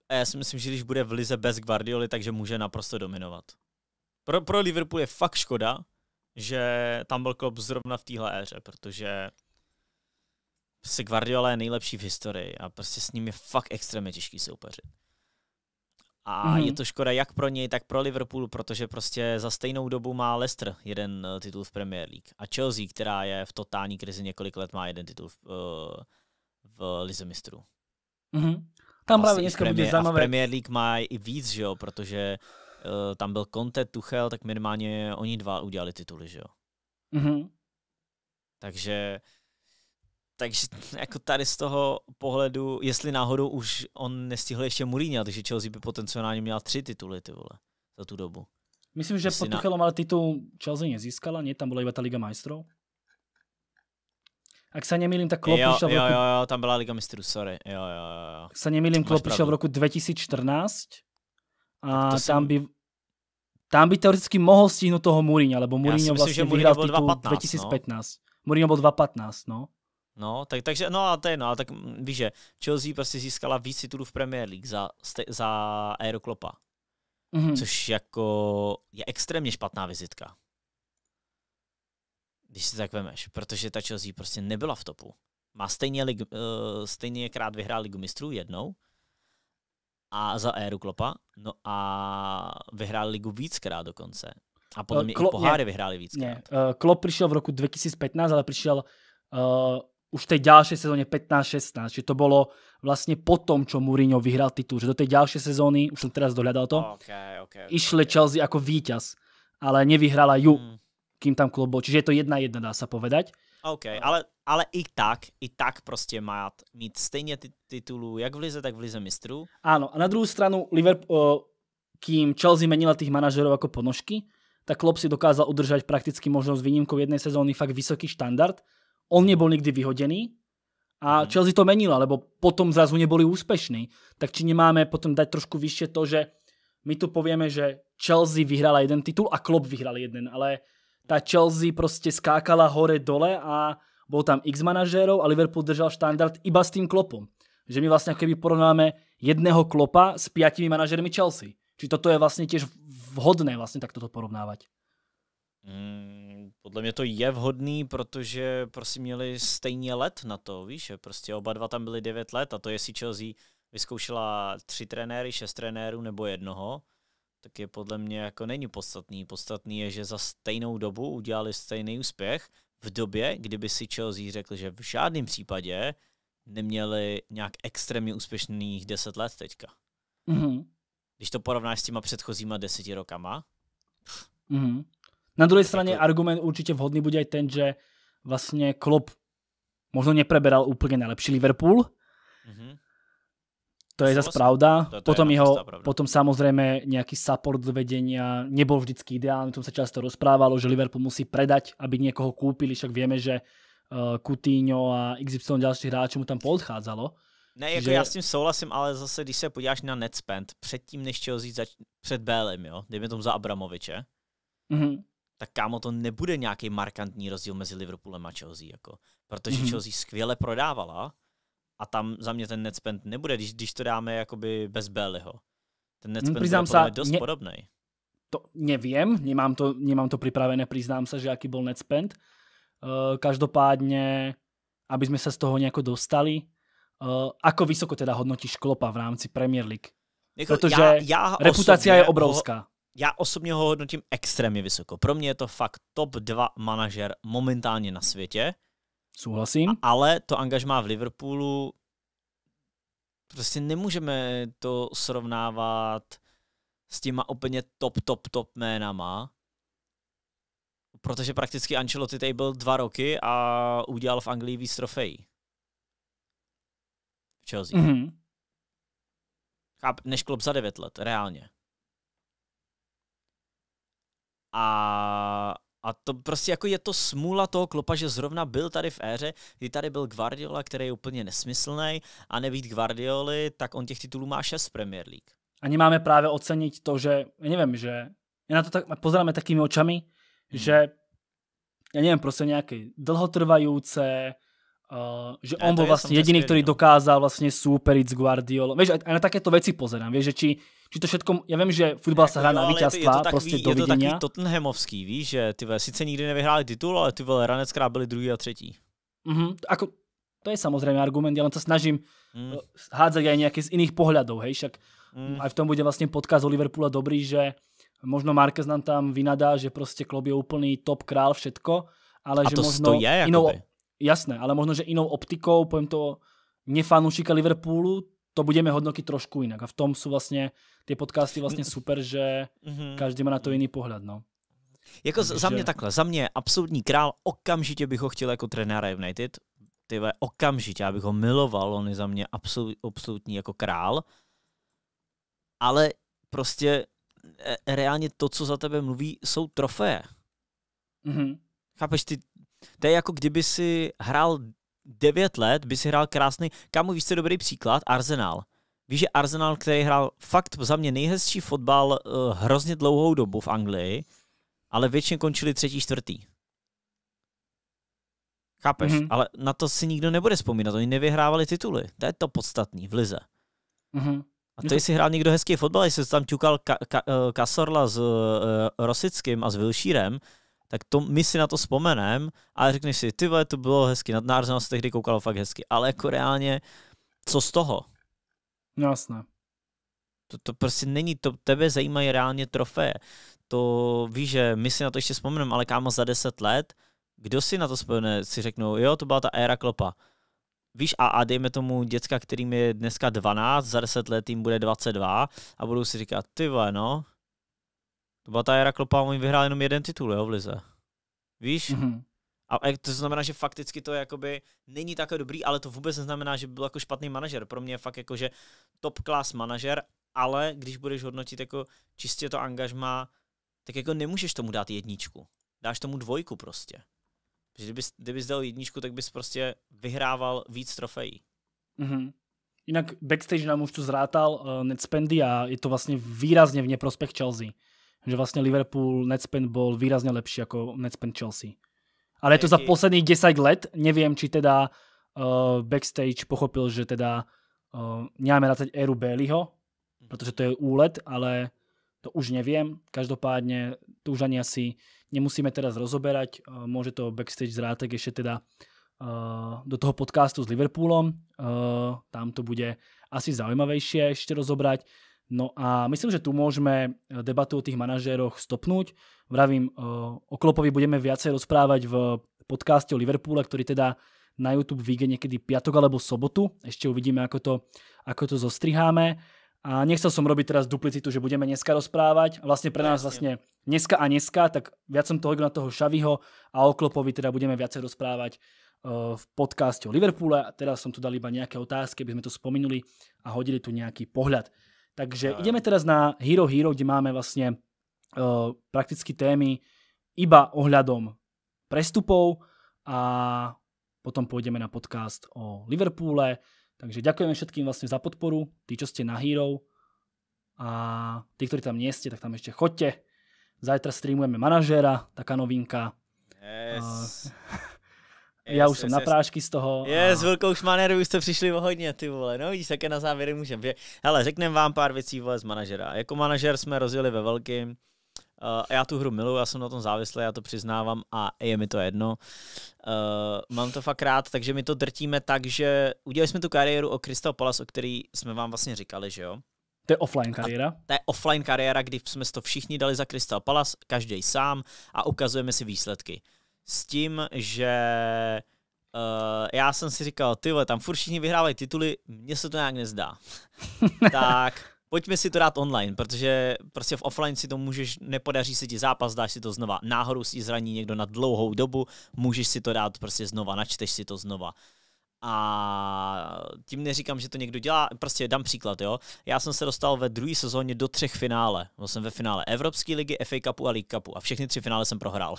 a já si myslím, že když bude v lize bez Guardioli, takže může naprosto dominovat. Pro, pro Liverpool je fakt škoda, že tam byl Klopp zrovna v téhle éře, protože se Guardiola je nejlepší v historii a prostě s ním je fakt extrémně těžký soupeřit. A mm-hmm. je to škoda jak pro něj, tak pro Liverpool, protože prostě za stejnou dobu má Leicester jeden eh, titul v Premier League a Chelsea, která je v totální krizi několik let, má jeden titul v, eh, v Lize mistrů. Mm-hmm. Tam právě dneska bude zajímavé. Premier League má i víc, že jo, protože uh, tam byl Conte, Tuchel, tak minimálně oni dva udělali tituly, že jo. Mm-hmm. Takže takže jako tady z toho pohledu, jestli náhodou už on nestihl ještě Mourinho, takže Chelsea by potenciálně měla tři tituly, ty vole, za tu dobu. Myslím, že pod Tuchelom na... ale titul Chelsea nezískala, ne? Tam byla iba ta Liga majstrov. Ak sa nemýlim, tak Klopp prišiel v roku... Jo, jo, tam byla Liga mistrů, sorry. Jo, jo, jo. Ak sa nemýlim, Klopp prišiel v roku 2014 a tam jsem... by tam by teoreticky mohl stihnout toho Mourinho, lebo Mourinho myslím, vlastně Mourinho vyhrál titul 2015, 2015. No. Mourinho byl 2015, no. No, tak, takže, no a to je, no, ale tak mm, víš, že Chelsea prostě získala víc titulů v Premier League za, za Aeroklopa. Mm-hmm. Což jako je extrémně špatná vizitka. Když si tak vemeš, protože ta Chelsea prostě nebyla v topu. Má stejně, lig, uh, eh, stejně krát vyhrál ligu mistrů jednou a za éru Klopa, no a vyhrál ligu víckrát dokonce. A podle eh, mě Klo, i poháry ne, vyhráli víckrát. Uh, eh, Klop přišel v roku 2015, ale přišel uh, už v té další sezóně 15-16, že? to bylo vlastně po tom, čo Mourinho vyhrál titul, že do té další sezóny, už jsem teraz dohledal to, okay, okay, išli okay. Chelsea jako vítěz, ale nevyhrala ju. Hmm kým tam klub bol. Čiže je to jedna jedna, dá sa povedať. OK, ale, ale i tak, i tak prostě má mít stejně ty jak v Lize, tak v Lize mistrů. Áno, a na druhou stranu, Liverpool, kým Chelsea menila tých manažerov ako ponožky, tak Klopp si dokázal udržať prakticky možno s výnimkou jednej sezóny fakt vysoký štandard. On nebol nikdy vyhodený a hmm. Chelsea to menila, lebo potom zrazu neboli úspešní. Tak či nemáme potom dať trošku vyššie to, že my tu povieme, že Chelsea vyhrala jeden titul a Klopp vyhral jeden, ale ta Chelsea prostě skákala hore dole a bol tam x manažérov a Liverpool držal štandard iba s tým klopom. Že my vlastně keby porovnáme jedného klopa s piatimi manažermi Chelsea. Či toto je vlastně tiež vhodné vlastně takto to porovnávat. Hmm, podle mě to je vhodný, protože prostě měli stejně let na to, víš, prostě oba dva tam byli 9 let a to jestli Chelsea vyzkoušela tři trenéry, šest trenérů nebo jednoho, tak je podle mě jako není podstatný. Podstatný je, že za stejnou dobu udělali stejný úspěch v době, kdyby si Chelsea řekl, že v žádném případě neměli nějak extrémně úspěšných 10 let teďka. Mm-hmm. Když to porovnáš s těma předchozíma deseti rokama. Mm-hmm. Na druhé straně jako... argument určitě vhodný bude i ten, že vlastně Klopp možno nepreberal úplně nejlepší Liverpool, mm-hmm. To je zase pravda. To, to potom, je jeho, pravda. potom samozrejme nejaký support vedenia nebol vždycky ideálny, tom sa často rozprávalo, že Liverpool musí predať, aby niekoho kúpili, však vieme, že uh, Coutinho a XY ďalších hráčov mu tam podchádzalo. Ne, jako že... já s tím souhlasím, ale zase, když se podíváš na Netspend, předtím, než Chelsea zač... před Bélem, jo, dejme tomu za Abramoviče, mm-hmm. tak kámo, to nebude nějaký markantní rozdíl mezi Liverpoolem a Chelsea, jako, protože mm-hmm. Chelsea skvěle prodávala, a tam za mě ten Netspend nebude, když, když to dáme jakoby bez Bellyho. Ten Netspend mm, Priznám bude sa, dost mě... podobný. To neviem, nemám to, nemám to pripravené, priznám sa, že aký bol Netspend. Uh, eh, každopádne, aby sme sa z toho nejako dostali, uh, ako vysoko teda hodnotíš Klopa v rámci Premier League? Jako, Protože já, já reputácia je obrovská. Ho, já osobně ho hodnotím extrémně vysoko. Pro mě je to fakt top 2 manažer momentálně na světě Souhlasím. Ale to angažmá v Liverpoolu prostě nemůžeme to srovnávat s těma úplně top, top, top jménama, protože prakticky Ancelotti tady byl dva roky a udělal v Anglii víc trofejí. V Chelsea. Mm-hmm. Cháp, než klub za devět let, reálně. A a to prostě jako je to smůla toho klopa, že zrovna byl tady v éře, kdy tady byl Guardiola, který je úplně nesmyslný a nebýt Guardioli, tak on těch titulů má šest Premier League. Ani máme právě ocenit to, že, já nevím, že já na to tak, pozeráme takými očami, hmm. že já nevím, prostě nějaké dlhotrvajúce, Uh, že on bol vlastne jediný, ktorý dokázal vlastne súperiť s Guardiolom. Vieš, aj, na takéto veci pozerám, vieš, že či, či to všetko, ja viem, že futbal sa hrá na víťazstva, prostě do Je to taký prostě Tottenhamovský, víš, že ty vole, sice nikdy nevyhráli titul, ale ty vole, Raneckrát byli druhý a třetí. Mhm, ako, to je samozrejme argument, ja len sa snažím mm. Eh, hádzať aj nejaké z iných pohľadov, hej, však mm. aj v tom bude vlastne podkaz o Liverpoola dobrý, že možno Marquez nám tam vynadá, že prostě klub je úplný top král, všetko, ale a že to možno je, jakoby. Jasné, ale možno, že jinou optikou, poviem to, nefanúšika Liverpoolu, to budeme hodnotit trošku jinak. A v tom jsou vlastně ty podcasty vlastně super, že mhm. každý má na to jiný pohled. No. Jako Takže... za mě takhle, za mě absolutní král, okamžitě bych ho chtěl jako trenéra United, ty okamžitě, abych ho miloval, on je za mě absolut, absolutní jako král, ale prostě e, reálně to, co za tebe mluví, jsou trofeje. Mm-hmm. Chápeš, ty, to je jako kdyby si hrál 9 let, by si hrál krásný, kamu víš, co dobrý příklad, Arsenal. Víš, že Arsenal, který hrál fakt za mě nejhezčí fotbal uh, hrozně dlouhou dobu v Anglii, ale většině končili třetí, čtvrtý. Chápeš? Mm-hmm. Ale na to si nikdo nebude vzpomínat. Oni nevyhrávali tituly. To je to podstatný v lize. Mm-hmm. A to, jestli hrál někdo hezký fotbal, jestli se tam ťukal ka- ka- Kasorla eh, s uh, Rosickým a s Vilšírem, tak to my si na to vzpomenem a řekneš si, ty vole, to bylo hezky, na Nárzem se tehdy koukalo fakt hezky, ale jako reálně, co z toho? No, jasné. To, to prostě není, to tebe zajímají reálně trofeje. To víš, že my si na to ještě vzpomeneme, ale kámo za 10 let, kdo si na to vzpomene, si řeknou, jo, to byla ta éra klopa. Víš, a, a dejme tomu děcka, kterým je dneska 12, za 10 let jim bude 22 a budou si říkat, ty vole, no, to byla ta éra Klopa, oni vyhrál jenom jeden titul, jo, v lize. Víš? Mm-hmm. A to znamená, že fakticky to jakoby není tak dobrý, ale to vůbec neznamená, že byl jako špatný manažer. Pro mě je fakt jako, že top class manažer, ale když budeš hodnotit jako čistě to angažma, tak jako nemůžeš tomu dát jedničku. Dáš tomu dvojku prostě. Protože kdyby, kdybys dal jedničku, tak bys prostě vyhrával víc trofejí. Mm-hmm. Jinak backstage nám už tu zrátal uh, eh, Netspendy a je to vlastně výrazně v neprospech Chelsea že vlastne Liverpool Netspen bol výrazne lepší ako Netspen Chelsea. Ale je to za posledných 10 let, neviem, či teda uh, backstage pochopil, že teda uh, nemáme rácať éru Baileyho, mhm. protože to je úlet, ale to už neviem. Každopádně to už ani asi nemusíme teraz rozoberať. Uh, eh, môže to backstage zrátek ešte teda uh, do toho podcastu s Liverpoolom. Uh, tam to bude asi zaujímavejšie ešte rozobrať. No a myslím, že tu môžeme eh, debatu o tých manažéroch stopnúť. Vravím, eh, o Klopovi budeme viacej rozprávať v podcaste o Liverpoole, ktorý teda na YouTube vyjde niekedy piatok alebo sobotu. Ešte uvidíme, ako to, ako to zostriháme. A nechcel som robiť teraz duplicitu, že budeme dneska rozprávať. Vlastne pre nás vlastne dneska a dneska, tak viac som toho na toho Šaviho a o Klopovi teda budeme viacej rozprávať eh, v podcaste o Liverpoole. A teraz som tu dal iba nejaké otázky, aby sme to spomenuli a hodili tu nejaký pohľad. Takže no, ideme teraz na Hero Hero, kde máme vlastne uh, prakticky témy iba ohľadom prestupov a potom pôjdeme na podcast o Liverpoole. Takže ďakujeme všetkým vlastne za podporu, tí, čo ste na Hero a tí, ktorí tam nie ste, tak tam ešte chodte. Zajtra streamujeme manažéra, taká novinka. Yes. Uh, Yes, já už yes, jsem yes, na prášky yes. z toho. Je, yes, a... s Vilkou Šmanerou jste přišli o hodně, ty vole. No vidíš, také na závěry můžeme. Hele, řekneme vám pár věcí, vole, z manažera. Jako manažer jsme rozjeli ve velkým. Uh, já tu hru miluju, já jsem na tom závislý, já to přiznávám a je mi to jedno. Uh, mám to fakt rád, takže my to drtíme tak, že udělali jsme tu kariéru o Crystal Palace, o který jsme vám vlastně říkali, že jo? To je offline kariéra? A to je offline kariéra, kdy jsme to všichni dali za Crystal Palace, každý sám a ukazujeme si výsledky s tím, že uh, já jsem si říkal, ty tam furt všichni vyhrávají tituly, mně se to nějak nezdá. tak pojďme si to dát online, protože prostě v offline si to můžeš, nepodaří se ti zápas, dáš si to znova. Náhodou si zraní někdo na dlouhou dobu, můžeš si to dát prostě znova, načteš si to znova. A tím neříkám, že to někdo dělá, prostě dám příklad, jo. Já jsem se dostal ve druhé sezóně do třech finále. Byl no, jsem ve finále Evropské ligy, FA Cupu a League Cupu a všechny tři finále jsem prohrál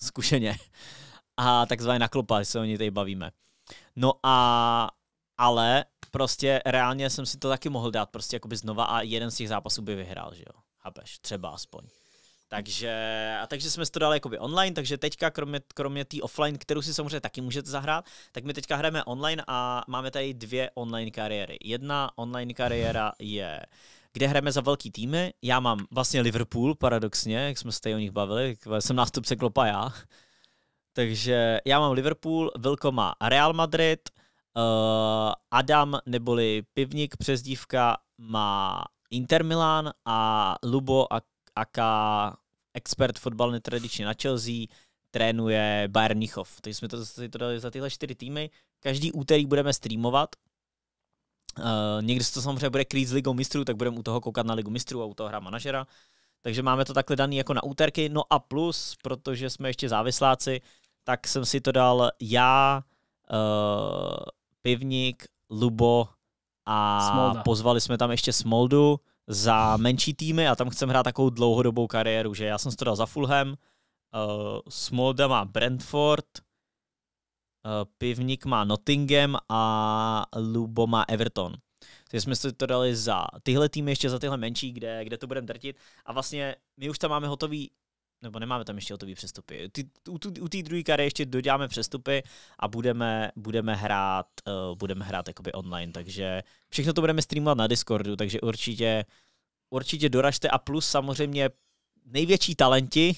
zkušeně. A takzvaně naklopat, se o ní tady bavíme. No a ale prostě reálně jsem si to taky mohl dát prostě jakoby znova a jeden z těch zápasů by vyhrál, že jo. Chápeš? Třeba aspoň. Takže, a takže jsme si to dali jakoby online, takže teďka kromě, kromě té offline, kterou si samozřejmě taky můžete zahrát, tak my teďka hrajeme online a máme tady dvě online kariéry. Jedna online kariéra je uh, kde hrajeme za velký týmy. Já mám vlastně Liverpool, paradoxně, jak jsme se tady o nich bavili, jsem nástupce Klopa já. Takže já mám Liverpool, Vilko má Real Madrid, uh, Adam neboli Pivník přezdívka má Inter Milan a Lubo a Aka, expert fotbal netradičně na Chelsea, trénuje Bayern Mnichov. Takže jsme to, to dali za tyhle čtyři týmy. Každý úterý budeme streamovat, Uh, někdy se to samozřejmě bude krýt s ligou mistrů, tak budeme u toho koukat na ligu mistrů a u toho hra manažera. Takže máme to takhle daný jako na úterky. No a plus, protože jsme ještě závisláci, tak jsem si to dal já, uh, Pivník, Lubo a Smolda. pozvali jsme tam ještě Smoldu za menší týmy a tam chcem hrát takovou dlouhodobou kariéru, že já jsem si to dal za Fulham, uh, Smolda má Brentford, Eh, pivník má Nottingham a Lubo má Everton. Takže jsme si to dali za tyhle týmy, ještě za tyhle menší, kde, kde to budeme drtit. A vlastně my už tam máme hotový, nebo nemáme tam ještě hotový přestupy. Ty, u té druhé kary ještě doděláme přestupy a budeme, budeme hrát, uh, budeme hrát jakoby online, takže všechno to budeme streamovat na Discordu, takže určitě, určitě doražte a plus samozřejmě největší talenti,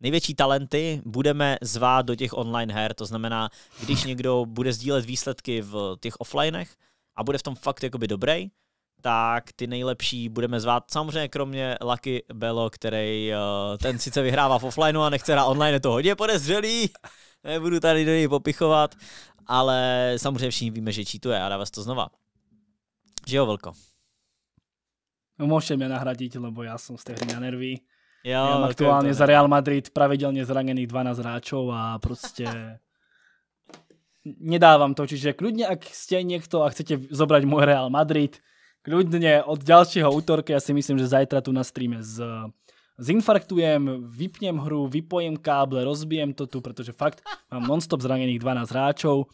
největší talenty budeme zvát do těch online her. To znamená, když někdo bude sdílet výsledky v těch offlinech a bude v tom fakt jakoby dobrý, tak ty nejlepší budeme zvát samozřejmě kromě Lucky Belo, který eh, ten sice vyhrává v offlineu a nechce hrát online, je to hodně podezřelý, nebudu tady do něj popichovat, ale samozřejmě všichni víme, že čítuje a dává to znova. Že jo, Velko? No, mě nahradit, lebo já jsem z té hry na nervy. Jo, ja mám aktuálne za no. Real Madrid pravidelne zranených 12 hráčov a proste nedávam to. Čiže kľudne, ak ste niekto a chcete zobrať môj Real Madrid, kľudne od ďalšieho útorka, ja si myslím, že zajtra tu na streame s zinfarktujem, vypnem hru, vypojím káble, rozbijem to tu, protože fakt mám nonstop zranených 12 hráčov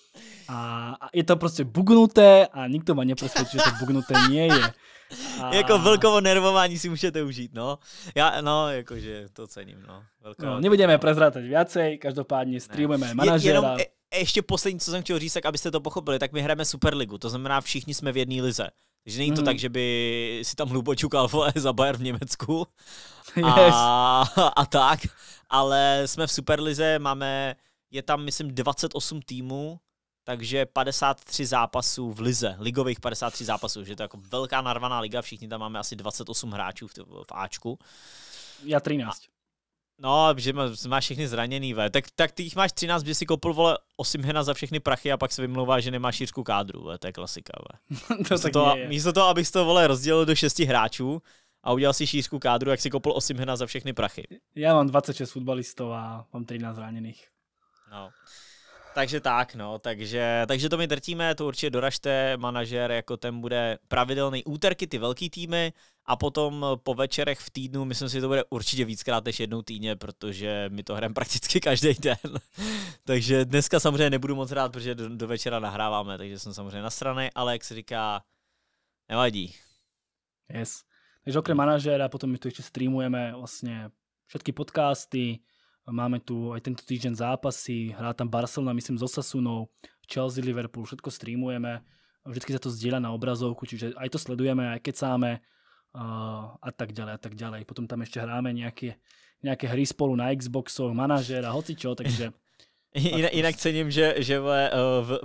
a, je to prostě bugnuté a nikto ma nepresvědčí, že to bugnuté nie je. A... Jako velkovo nervování si můžete užít, no. Já, no, jakože to cením, no. Velkovo, no nebudeme prezrátat viacej, každopádně streamujeme ne. manažera. Je, jenom, e- ještě poslední, co jsem chtěl říct, tak abyste to pochopili, tak my hrajeme Superligu, to znamená všichni jsme v jedné lize. Takže není to hmm. tak, že by si tam hlubočukal vole, za Bayern v Německu a, yes. a tak, ale jsme v Superlize, máme, je tam myslím 28 týmů, takže 53 zápasů v lize, ligových 53 zápasů, že to je jako velká narvaná liga, všichni tam máme asi 28 hráčů v, v Ačku. Já 13. No, že má, máš všechny zraněný, ve. Tak, tak ty jich máš 13, že si kopl, vole, Osimhena za všechny prachy a pak se vymlouvá, že nemáš šířku kádru, ve. To je klasika, ve. to no, místo, to, je. místo toho, abys to, vole, rozdělil do šesti hráčů a udělal si šířku kádru, jak si koupil Osimhena za všechny prachy. Já mám 26 fotbalistů a mám 13 zraněných. No. Takže tak, no, takže, takže to my drtíme, to určitě doražte, manažer jako ten bude pravidelný úterky, ty velký týmy, a potom eh, po večerech v týdnu, myslím si, že to bude určitě víckrát než jednou týdně, protože my to hrajeme prakticky každý den. takže dneska samozřejmě nebudu moc rád, protože do, do večera nahráváme, takže jsem samozřejmě nasranej, ale jak se říká, nevadí. Yes. Takže okrem mm. manažera, potom my tu ještě streamujeme vlastně všetky podcasty, máme tu aj tento týždeň zápasy, hrá tam Barcelona, myslím, s Osasunou, Chelsea, Liverpool, všetko streamujeme, vždycky sa to zdieľa na obrazovku, čiže aj to sledujeme, aj kecáme, a tak ďalej a tak ďalej. Potom tam ešte hráme nejaké, nejaké hry spolu na Xboxoch, manažer a hocičo, takže... Jinak, jinak cením, že, že je eh,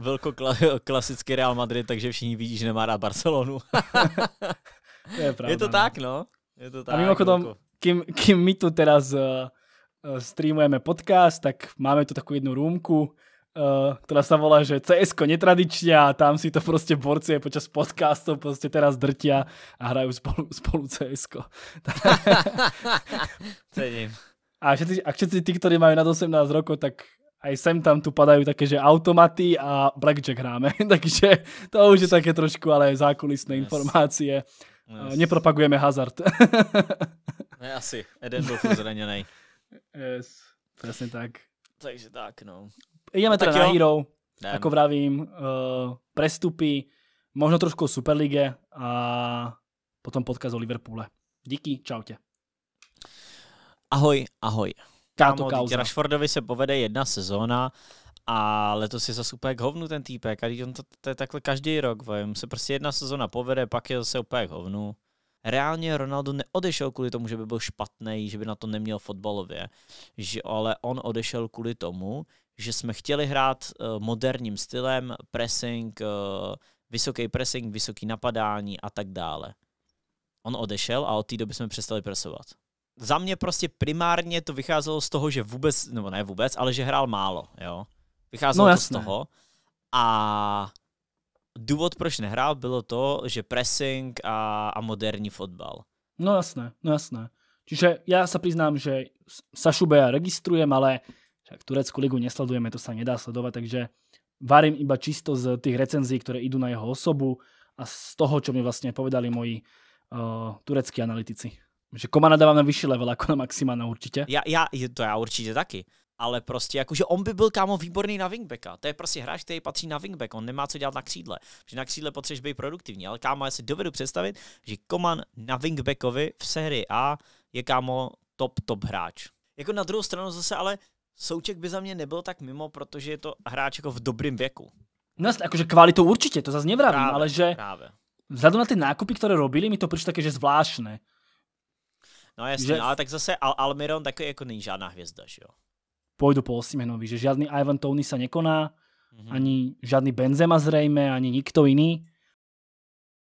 velko klasický Real Madrid, takže všichni vidí, že nemá rád Barcelonu. to je, pravda, je to ne? No. tak, no. Je to tak, a mimochodom, kým, kým my tu teraz uh, streamujeme podcast, tak máme tu takú jednu rúmku, uh, eh, ktorá sa volá, že cs netradične a tam si to proste borci počas podcastov proste teraz drtia a hrajú spolu, spolu cs Cením. A všetci, a všetci tí, ktorí majú nad 18 rokov, tak aj sem tam tu padajú také, že automaty a blackjack hráme. Takže to už je také trošku ale zákulisné yes. informácie. Eh, yes. Nepropagujeme hazard. ne, asi. Jeden byl zranený. Yes, presne tak. Takže tak, no ideme no tak teda na Hero, Jdem. ako vravím, uh, prestupy, možno trošku o Superlige a potom podkaz o Liverpoole. Díky, čaute. Ahoj, ahoj. Kámo, Rashfordovi se povede jedna sezóna a letos je zase úplně k hovnu ten týpek. A on to, to, je takhle každý rok, vím. Se prostě jedna sezona povede, pak je zase úplně k hovnu. Reálně Ronaldo neodešel kvůli tomu, že by byl špatný, že by na to neměl fotbalově, že, ale on odešel kvůli tomu, že jsme chtěli hrát eh, moderním stylem, pressing, eh, vysoký pressing, vysoký napadání a tak dále. On odešel a od té doby jsme přestali presovat. Za mě prostě primárně to vycházelo z toho, že vůbec, nebo ne vůbec, ale že hrál málo, jo. Vycházelo no, to z toho. A důvod, proč nehrál, bylo to, že pressing a, a moderní fotbal. No jasné, no jasné. Čiže Já se přiznám, že Sašu Beja registrujem, ale však tureckú ligu nesledujeme, to sa nedá sledovať, takže varím iba čisto z tých recenzií, ktoré idú na jeho osobu a z toho, čo mi vlastne povedali moji eh, tureckí analytici. Že Komana dávám na vyšší level ako na Maximana určitě. Já, to já určitě taky. Ale prostě jakože on by byl kámo výborný na wingbacka. To je prostě hráč, který patří na wingback. On nemá co dělat na křídle. Že na křídle potřebuješ být produktivní. Ale kámo, já si dovedu představit, že Koman na wingbackovi v sérii A je kámo top, top hráč. Jako na druhou stranu zase ale Souček by za mě nebyl tak mimo, protože je to hráč jako v dobrém věku. No jakože kvalitou určitě, to zase nevravím, ale že právě. vzhľadom na ty nákupy, které robili, mi to prišlo také, že zvláštné. No jasně, že... No, ale tak zase Al Almiron taky jako není žádná hvězda, že jo? Půjdu po Osimenovi, že žádný Ivan Tony se nekoná, mm -hmm. ani žádný Benzema zřejmě, ani nikto jiný.